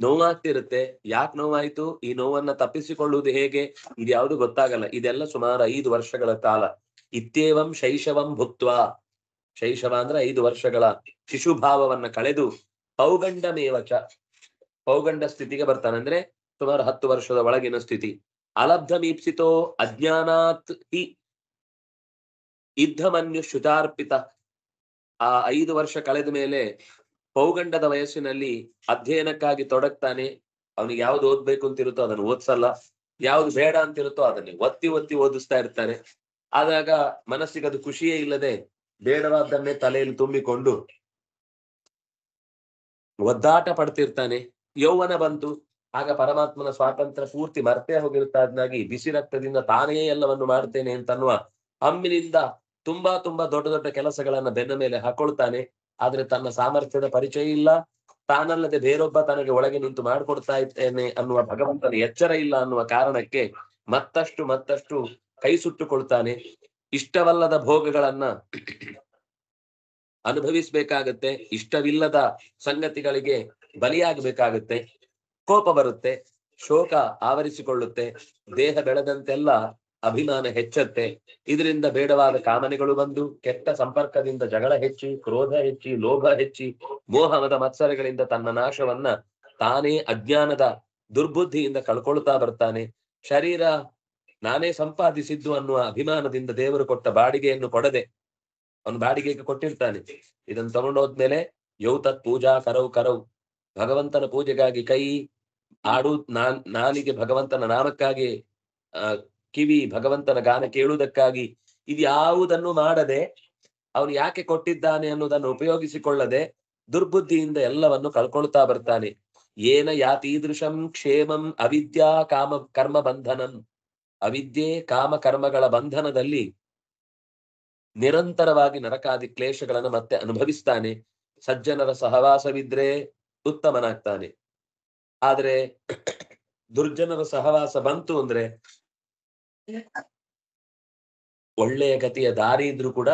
ನೋವಾಗ್ತಿರುತ್ತೆ ಯಾಕೆ ನೋವಾಯ್ತು ಈ ನೋವನ್ನ ತಪ್ಪಿಸಿಕೊಳ್ಳುವುದು ಹೇಗೆ ಯಾವುದು ಗೊತ್ತಾಗಲ್ಲ ಇದೆಲ್ಲ ಸುಮಾರು ಐದು ವರ್ಷಗಳ ಕಾಲ ಇತ್ಯೇವಂ ಶೈಶವಂ ಭುತ್ವ ಶೈಶವ ಅಂದ್ರೆ ಐದು ವರ್ಷಗಳ ಶಿಶುಭಾವವನ್ನ ಕಳೆದು ಮೇವಚ ಪೌಗಂಡ ಸ್ಥಿತಿಗೆ ಬರ್ತಾನೆ ಅಂದ್ರೆ ಸುಮಾರು ಹತ್ತು ವರ್ಷದ ಒಳಗಿನ ಸ್ಥಿತಿ ಅಲಬ್ಧ ಮೀಪ್ಸಿತೋ ಅಜ್ಞಾನಾತ್ ಹಿ ಯುದ್ಧಮನ್ಯು ಶುತಾರ್ಪಿತ ಆ ಐದು ವರ್ಷ ಕಳೆದ ಮೇಲೆ ಪೌಗಂಡದ ವಯಸ್ಸಿನಲ್ಲಿ ಅಧ್ಯಯನಕ್ಕಾಗಿ ತೊಡಗ್ತಾನೆ ಅವನಿಗೆ ಯಾವ್ದು ಓದ್ಬೇಕು ಅಂತಿರುತ್ತೋ ಅದನ್ನು ಓದ್ಸಲ್ಲ ಯಾವ್ದು ಬೇಡ ಅಂತಿರುತ್ತೋ ಅದನ್ನೇ ಒತ್ತಿ ಒತ್ತಿ ಓದಿಸ್ತಾ ಇರ್ತಾನೆ ಆದಾಗ ಮನಸ್ಸಿಗೆ ಅದು ಖುಷಿಯೇ ಇಲ್ಲದೆ ಬೇಡವಾದನ್ನೇ ತಲೆಯಲ್ಲಿ ತುಂಬಿಕೊಂಡು ಒದ್ದಾಟ ಪಡ್ತಿರ್ತಾನೆ ಯೌವನ ಬಂತು ಆಗ ಪರಮಾತ್ಮನ ಸ್ವಾತಂತ್ರ್ಯ ಪೂರ್ತಿ ಮರ್ತೇ ಹೋಗಿರುತ್ತಾದ್ನಾಗಿ ಬಿಸಿ ರಕ್ತದಿಂದ ತಾನೇ ಎಲ್ಲವನ್ನು ಮಾಡ್ತೇನೆ ಅಂತನ್ನುವ ಅಮ್ಮಿನಿಂದ ತುಂಬಾ ತುಂಬಾ ದೊಡ್ಡ ದೊಡ್ಡ ಕೆಲಸಗಳನ್ನ ಬೆನ್ನ ಮೇಲೆ ಹಾಕೊಳ್ತಾನೆ ಆದ್ರೆ ತನ್ನ ಸಾಮರ್ಥ್ಯದ ಪರಿಚಯ ಇಲ್ಲ ತಾನಲ್ಲದೆ ಬೇರೊಬ್ಬ ತನಗೆ ಒಳಗೆ ನಿಂತು ಮಾಡಿಕೊಡ್ತಾ ಇದ್ದೇನೆ ಅನ್ನುವ ಭಗವಂತನ ಎಚ್ಚರ ಇಲ್ಲ ಅನ್ನುವ ಕಾರಣಕ್ಕೆ ಮತ್ತಷ್ಟು ಮತ್ತಷ್ಟು ಕೈ ಸುಟ್ಟುಕೊಳ್ತಾನೆ ಇಷ್ಟವಲ್ಲದ ಭೋಗಗಳನ್ನ ಅನುಭವಿಸ್ಬೇಕಾಗತ್ತೆ ಇಷ್ಟವಿಲ್ಲದ ಸಂಗತಿಗಳಿಗೆ ಬಲಿಯಾಗಬೇಕಾಗತ್ತೆ ಕೋಪ ಬರುತ್ತೆ ಶೋಕ ಆವರಿಸಿಕೊಳ್ಳುತ್ತೆ ದೇಹ ಬೆಳೆದಂತೆಲ್ಲ ಅಭಿಮಾನ ಹೆಚ್ಚತ್ತೆ ಇದರಿಂದ ಬೇಡವಾದ ಕಾಮನೆಗಳು ಬಂದು ಕೆಟ್ಟ ಸಂಪರ್ಕದಿಂದ ಜಗಳ ಹೆಚ್ಚಿ ಕ್ರೋಧ ಹೆಚ್ಚಿ ಲೋಭ ಹೆಚ್ಚಿ ಮೋಹನದ ಮತ್ಸರಗಳಿಂದ ತನ್ನ ನಾಶವನ್ನ ತಾನೇ ಅಜ್ಞಾನದ ದುರ್ಬುದ್ಧಿಯಿಂದ ಕಳ್ಕೊಳ್ತಾ ಬರ್ತಾನೆ ಶರೀರ ನಾನೇ ಸಂಪಾದಿಸಿದ್ದು ಅನ್ನುವ ಅಭಿಮಾನದಿಂದ ದೇವರು ಕೊಟ್ಟ ಬಾಡಿಗೆಯನ್ನು ಕೊಡದೆ ಅವನು ಬಾಡಿಗೆಗೆ ಕೊಟ್ಟಿರ್ತಾನೆ ಇದನ್ನು ತಗೊಂಡೋದ್ಮೇಲೆ ಯೌತತ್ ಪೂಜಾ ಕರವ್ ಕರವ್ ಭಗವಂತನ ಪೂಜೆಗಾಗಿ ಕೈ ಆಡು ನಾನ್ ನಾಲಿಗೆ ಭಗವಂತನ ನಾಮಕ್ಕಾಗಿ ಕಿವಿ ಭಗವಂತನ ಗಾನ ಕೇಳುವುದಕ್ಕಾಗಿ ಇದ್ಯಾವುದನ್ನು ಮಾಡದೆ ಅವನು ಯಾಕೆ ಕೊಟ್ಟಿದ್ದಾನೆ ಅನ್ನೋದನ್ನು ಉಪಯೋಗಿಸಿಕೊಳ್ಳದೆ ದುರ್ಬುದ್ಧಿಯಿಂದ ಎಲ್ಲವನ್ನು ಕಳ್ಕೊಳ್ತಾ ಬರ್ತಾನೆ ಏನ ಯಾತೀದೃಶಂ ಕ್ಷೇಮಂ ಅವಿದ್ಯಾ ಕಾಮ ಕರ್ಮ ಬಂಧನಂ ಅವಿದ್ಯೆ ಕಾಮ ಕರ್ಮಗಳ ಬಂಧನದಲ್ಲಿ ನಿರಂತರವಾಗಿ ನರಕಾದಿ ಕ್ಲೇಶಗಳನ್ನು ಮತ್ತೆ ಅನುಭವಿಸ್ತಾನೆ ಸಜ್ಜನರ ಸಹವಾಸವಿದ್ರೆ ಉತ್ತಮನಾಗ್ತಾನೆ ಆದ್ರೆ ದುರ್ಜನರ ಸಹವಾಸ ಬಂತು ಅಂದ್ರೆ ಒಳ್ಳೆಯ ಗತಿಯ ದಾರಿ ಇದ್ರೂ ಕೂಡ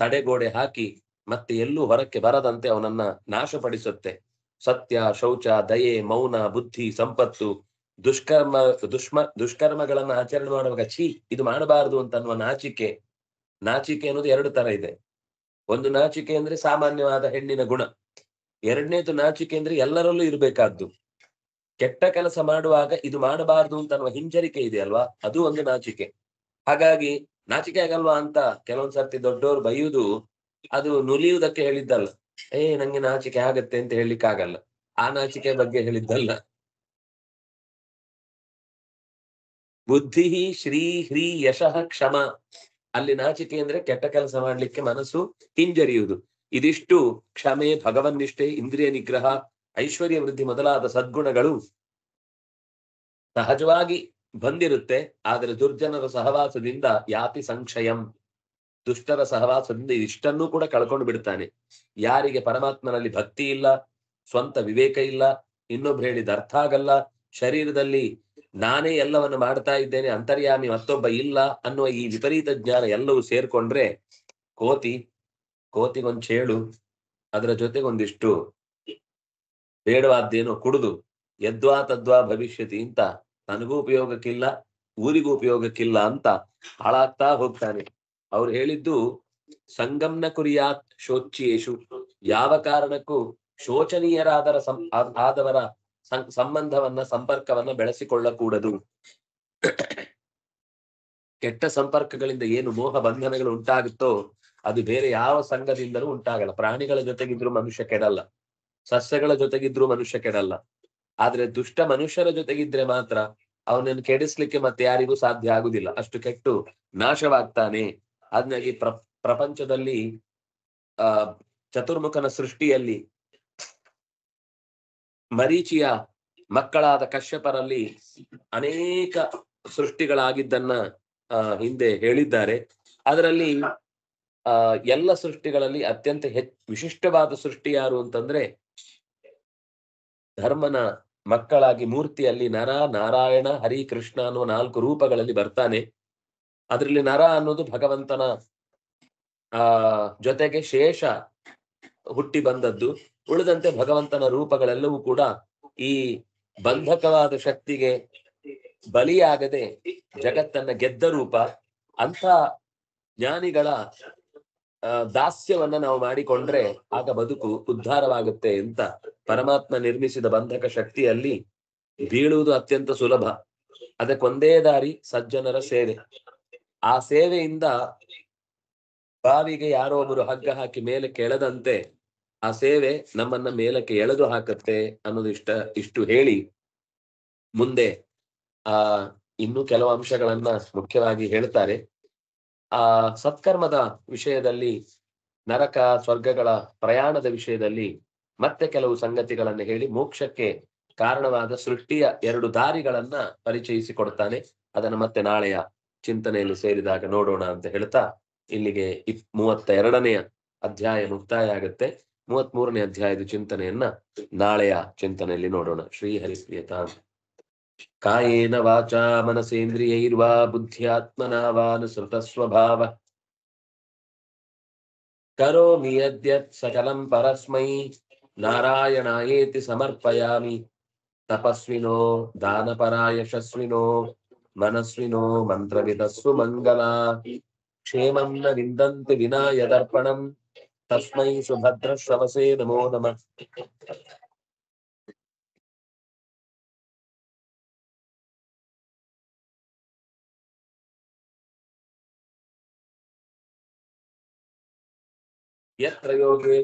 ತಡೆಗೋಡೆ ಹಾಕಿ ಮತ್ತೆ ಎಲ್ಲೂ ಹೊರಕ್ಕೆ ಬರದಂತೆ ಅವನನ್ನ ನಾಶಪಡಿಸುತ್ತೆ ಸತ್ಯ ಶೌಚ ದಯೆ ಮೌನ ಬುದ್ಧಿ ಸಂಪತ್ತು ದುಷ್ಕರ್ಮ ದುಷ್ಮ ದುಷ್ಕರ್ಮಗಳನ್ನ ಆಚರಣೆ ಮಾಡುವಾಗ ಛೀ ಇದು ಮಾಡಬಾರದು ಅಂತ ಅನ್ನುವ ನಾಚಿಕೆ ನಾಚಿಕೆ ಅನ್ನೋದು ಎರಡು ತರ ಇದೆ ಒಂದು ನಾಚಿಕೆ ಅಂದ್ರೆ ಸಾಮಾನ್ಯವಾದ ಹೆಣ್ಣಿನ ಗುಣ ಎರಡನೇದು ನಾಚಿಕೆ ಅಂದ್ರೆ ಎಲ್ಲರಲ್ಲೂ ಇರಬೇಕಾದ್ದು ಕೆಟ್ಟ ಕೆಲಸ ಮಾಡುವಾಗ ಇದು ಮಾಡಬಾರದು ಅಂತ ಅನ್ನುವ ಹಿಂಜರಿಕೆ ಇದೆ ಅಲ್ವಾ ಅದು ಒಂದು ನಾಚಿಕೆ ಹಾಗಾಗಿ ನಾಚಿಕೆ ಆಗಲ್ವಾ ಅಂತ ಕೆಲವೊಂದ್ ಸರ್ತಿ ದೊಡ್ಡವರು ಬೈಯುವುದು ಅದು ನುಲಿಯುವುದಕ್ಕೆ ಹೇಳಿದ್ದಲ್ಲ ಏ ನಂಗೆ ನಾಚಿಕೆ ಆಗತ್ತೆ ಅಂತ ಹೇಳಲಿಕ್ಕಾಗಲ್ಲ ಆ ನಾಚಿಕೆ ಬಗ್ಗೆ ಹೇಳಿದ್ದಲ್ಲ ಬುದ್ಧಿ ಶ್ರೀ ಹ್ರೀ ಯಶಃ ಕ್ಷಮ ಅಲ್ಲಿ ನಾಚಿಕೆ ಅಂದ್ರೆ ಕೆಟ್ಟ ಕೆಲಸ ಮಾಡ್ಲಿಕ್ಕೆ ಮನಸ್ಸು ಹಿಂಜರಿಯುವುದು ಇದಿಷ್ಟು ಕ್ಷಮೆ ಭಗವನ್ನಿಷ್ಠೆ ಇಂದ್ರಿಯ ನಿಗ್ರಹ ಐಶ್ವರ್ಯ ವೃದ್ಧಿ ಮೊದಲಾದ ಸದ್ಗುಣಗಳು ಸಹಜವಾಗಿ ಬಂದಿರುತ್ತೆ ಆದರೆ ದುರ್ಜನರ ಸಹವಾಸದಿಂದ ಯಾತಿ ಸಂಕ್ಷಯಂ ದುಷ್ಟರ ಸಹವಾಸದಿಂದ ಇಷ್ಟನ್ನೂ ಕೂಡ ಕಳ್ಕೊಂಡು ಬಿಡ್ತಾನೆ ಯಾರಿಗೆ ಪರಮಾತ್ಮನಲ್ಲಿ ಭಕ್ತಿ ಇಲ್ಲ ಸ್ವಂತ ವಿವೇಕ ಇಲ್ಲ ಇನ್ನೊಬ್ರು ಹೇಳಿದ ಅರ್ಥ ಆಗಲ್ಲ ಶರೀರದಲ್ಲಿ ನಾನೇ ಎಲ್ಲವನ್ನು ಮಾಡ್ತಾ ಇದ್ದೇನೆ ಅಂತರ್ಯಾಮಿ ಮತ್ತೊಬ್ಬ ಇಲ್ಲ ಅನ್ನುವ ಈ ವಿಪರೀತ ಜ್ಞಾನ ಎಲ್ಲವೂ ಸೇರ್ಕೊಂಡ್ರೆ ಕೋತಿ ಕೋತಿಗೊಂದ್ ಚೇಳು ಅದರ ಜೊತೆಗೊಂದಿಷ್ಟು ಬೇಡವಾದ್ದೇನೋ ಕುಡಿದು ಯದ್ವಾ ತದ್ವಾ ಭವಿಷ್ಯತಿ ಅಂತ ತನಗೂ ಉಪಯೋಗಕ್ಕಿಲ್ಲ ಊರಿಗೂ ಉಪಯೋಗಕ್ಕಿಲ್ಲ ಅಂತ ಹಾಳಾಗ್ತಾ ಹೋಗ್ತಾನೆ ಅವ್ರು ಹೇಳಿದ್ದು ಸಂಗಮ್ನ ಕುರಿಯಾತ್ ಶೋಚಿಯೇಶು ಯಾವ ಕಾರಣಕ್ಕೂ ಶೋಚನೀಯರಾದರ ಸಂ ಆದವರ ಸಂಬಂಧವನ್ನ ಸಂಪರ್ಕವನ್ನ ಬೆಳೆಸಿಕೊಳ್ಳಕೂಡದು ಕೆಟ್ಟ ಸಂಪರ್ಕಗಳಿಂದ ಏನು ಮೋಹ ಬಂಧನಗಳು ಉಂಟಾಗುತ್ತೋ ಅದು ಬೇರೆ ಯಾವ ಸಂಘದಿಂದಲೂ ಉಂಟಾಗಲ್ಲ ಪ್ರಾಣಿಗಳ ಜೊತೆಗಿದ್ರು ಮನುಷ್ಯ ಕೆಡಲ್ಲ ಸಸ್ಯಗಳ ಜೊತೆಗಿದ್ರು ಮನುಷ್ಯ ಕೆಡಲ್ಲ ಆದ್ರೆ ದುಷ್ಟ ಮನುಷ್ಯರ ಜೊತೆಗಿದ್ರೆ ಮಾತ್ರ ಅವನನ್ನು ಕೆಡಿಸ್ಲಿಕ್ಕೆ ಮತ್ತೆ ಯಾರಿಗೂ ಸಾಧ್ಯ ಆಗುದಿಲ್ಲ ಅಷ್ಟು ಕೆಟ್ಟು ನಾಶವಾಗ್ತಾನೆ ಅದನ್ನಾಗಿ ಪ್ರ ಪ್ರಪಂಚದಲ್ಲಿ ಆ ಚತುರ್ಮುಖನ ಸೃಷ್ಟಿಯಲ್ಲಿ ಮರೀಚಿಯ ಮಕ್ಕಳಾದ ಕಶ್ಯಪರಲ್ಲಿ ಅನೇಕ ಸೃಷ್ಟಿಗಳಾಗಿದ್ದನ್ನ ಹಿಂದೆ ಹೇಳಿದ್ದಾರೆ ಅದರಲ್ಲಿ ಆ ಎಲ್ಲ ಸೃಷ್ಟಿಗಳಲ್ಲಿ ಅತ್ಯಂತ ಹೆಚ್ಚು ವಿಶಿಷ್ಟವಾದ ಸೃಷ್ಟಿ ಯಾರು ಅಂತಂದ್ರೆ ಧರ್ಮನ ಮಕ್ಕಳಾಗಿ ಮೂರ್ತಿಯಲ್ಲಿ ನರ ನಾರಾಯಣ ಹರಿ ಕೃಷ್ಣ ಅನ್ನುವ ನಾಲ್ಕು ರೂಪಗಳಲ್ಲಿ ಬರ್ತಾನೆ ಅದರಲ್ಲಿ ನರ ಅನ್ನೋದು ಭಗವಂತನ ಆ ಜೊತೆಗೆ ಶೇಷ ಹುಟ್ಟಿ ಬಂದದ್ದು ಉಳಿದಂತೆ ಭಗವಂತನ ರೂಪಗಳೆಲ್ಲವೂ ಕೂಡ ಈ ಬಂಧಕವಾದ ಶಕ್ತಿಗೆ ಬಲಿಯಾಗದೆ ಜಗತ್ತನ್ನ ಗೆದ್ದ ರೂಪ ಅಂತ ಜ್ಞಾನಿಗಳ ದಾಸ್ಯವನ್ನ ನಾವು ಮಾಡಿಕೊಂಡ್ರೆ ಆಗ ಬದುಕು ಉದ್ಧಾರವಾಗುತ್ತೆ ಅಂತ ಪರಮಾತ್ಮ ನಿರ್ಮಿಸಿದ ಬಂಧಕ ಶಕ್ತಿಯಲ್ಲಿ ಬೀಳುವುದು ಅತ್ಯಂತ ಸುಲಭ ಅದಕ್ಕೊಂದೇ ದಾರಿ ಸಜ್ಜನರ ಸೇವೆ ಆ ಸೇವೆಯಿಂದ ಬಾವಿಗೆ ಯಾರೋ ಒಬ್ಬರು ಹಗ್ಗ ಹಾಕಿ ಮೇಲೆ ಕೆಳದಂತೆ ಆ ಸೇವೆ ನಮ್ಮನ್ನ ಮೇಲಕ್ಕೆ ಎಳೆದು ಹಾಕತ್ತೆ ಅನ್ನೋದು ಇಷ್ಟ ಇಷ್ಟು ಹೇಳಿ ಮುಂದೆ ಆ ಇನ್ನೂ ಕೆಲವು ಅಂಶಗಳನ್ನ ಮುಖ್ಯವಾಗಿ ಹೇಳ್ತಾರೆ ಆ ಸತ್ಕರ್ಮದ ವಿಷಯದಲ್ಲಿ ನರಕ ಸ್ವರ್ಗಗಳ ಪ್ರಯಾಣದ ವಿಷಯದಲ್ಲಿ ಮತ್ತೆ ಕೆಲವು ಸಂಗತಿಗಳನ್ನು ಹೇಳಿ ಮೋಕ್ಷಕ್ಕೆ ಕಾರಣವಾದ ಸೃಷ್ಟಿಯ ಎರಡು ದಾರಿಗಳನ್ನ ಪರಿಚಯಿಸಿಕೊಡ್ತಾನೆ ಅದನ್ನು ಮತ್ತೆ ನಾಳೆಯ ಚಿಂತನೆಯಲ್ಲಿ ಸೇರಿದಾಗ ನೋಡೋಣ ಅಂತ ಹೇಳ್ತಾ ಇಲ್ಲಿಗೆ ಇಪ್ ಮೂವತ್ತ ಎರಡನೆಯ ಅಧ್ಯಾಯ ಮುಕ್ತಾಯ ಆಗುತ್ತೆ ಮೂರನೇ ಅಧ್ಯಾಯದ ಚಿಂತನೆಯನ್ನ ನಾಳೆಯ ಚಿಂತನೆಯಲ್ಲಿ ನೋಡೋಣ ಶ್ರೀ ಹರಿಪ್ರಿಯತಾ కాయేన వాచా మనసేంద్రియైర్వా బుద్ధ్యాత్మనా వా అనుసృతస్వభావ కరోమి అద్యత్ సకలం పరస్మై నారాయణాయేతి సమర్పయామి తపస్వినో దానపరాయశస్వినో మనస్వినో మంత్రవిదస్సు మంగళా క్షేమం న విందంతి వినాయదర్పణం తస్మై సుభద్రశ్రవసే నమో నమ यत्र योगे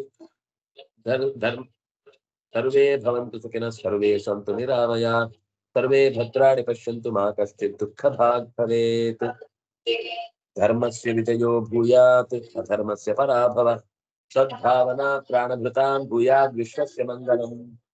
धर्म धर्म सर्वे भवन्तु सुखिनः सर्वे सन्तु निरामया सर्वे भद्राणि पश्यन्तु मा कश्चित् दुःखभाग् भवेत् धर्मस्य विजयो भूयात् अधर्मस्य पराभव सद्भावना प्राणभृतान् भूयाद् विश्वस्य मङ्गलम्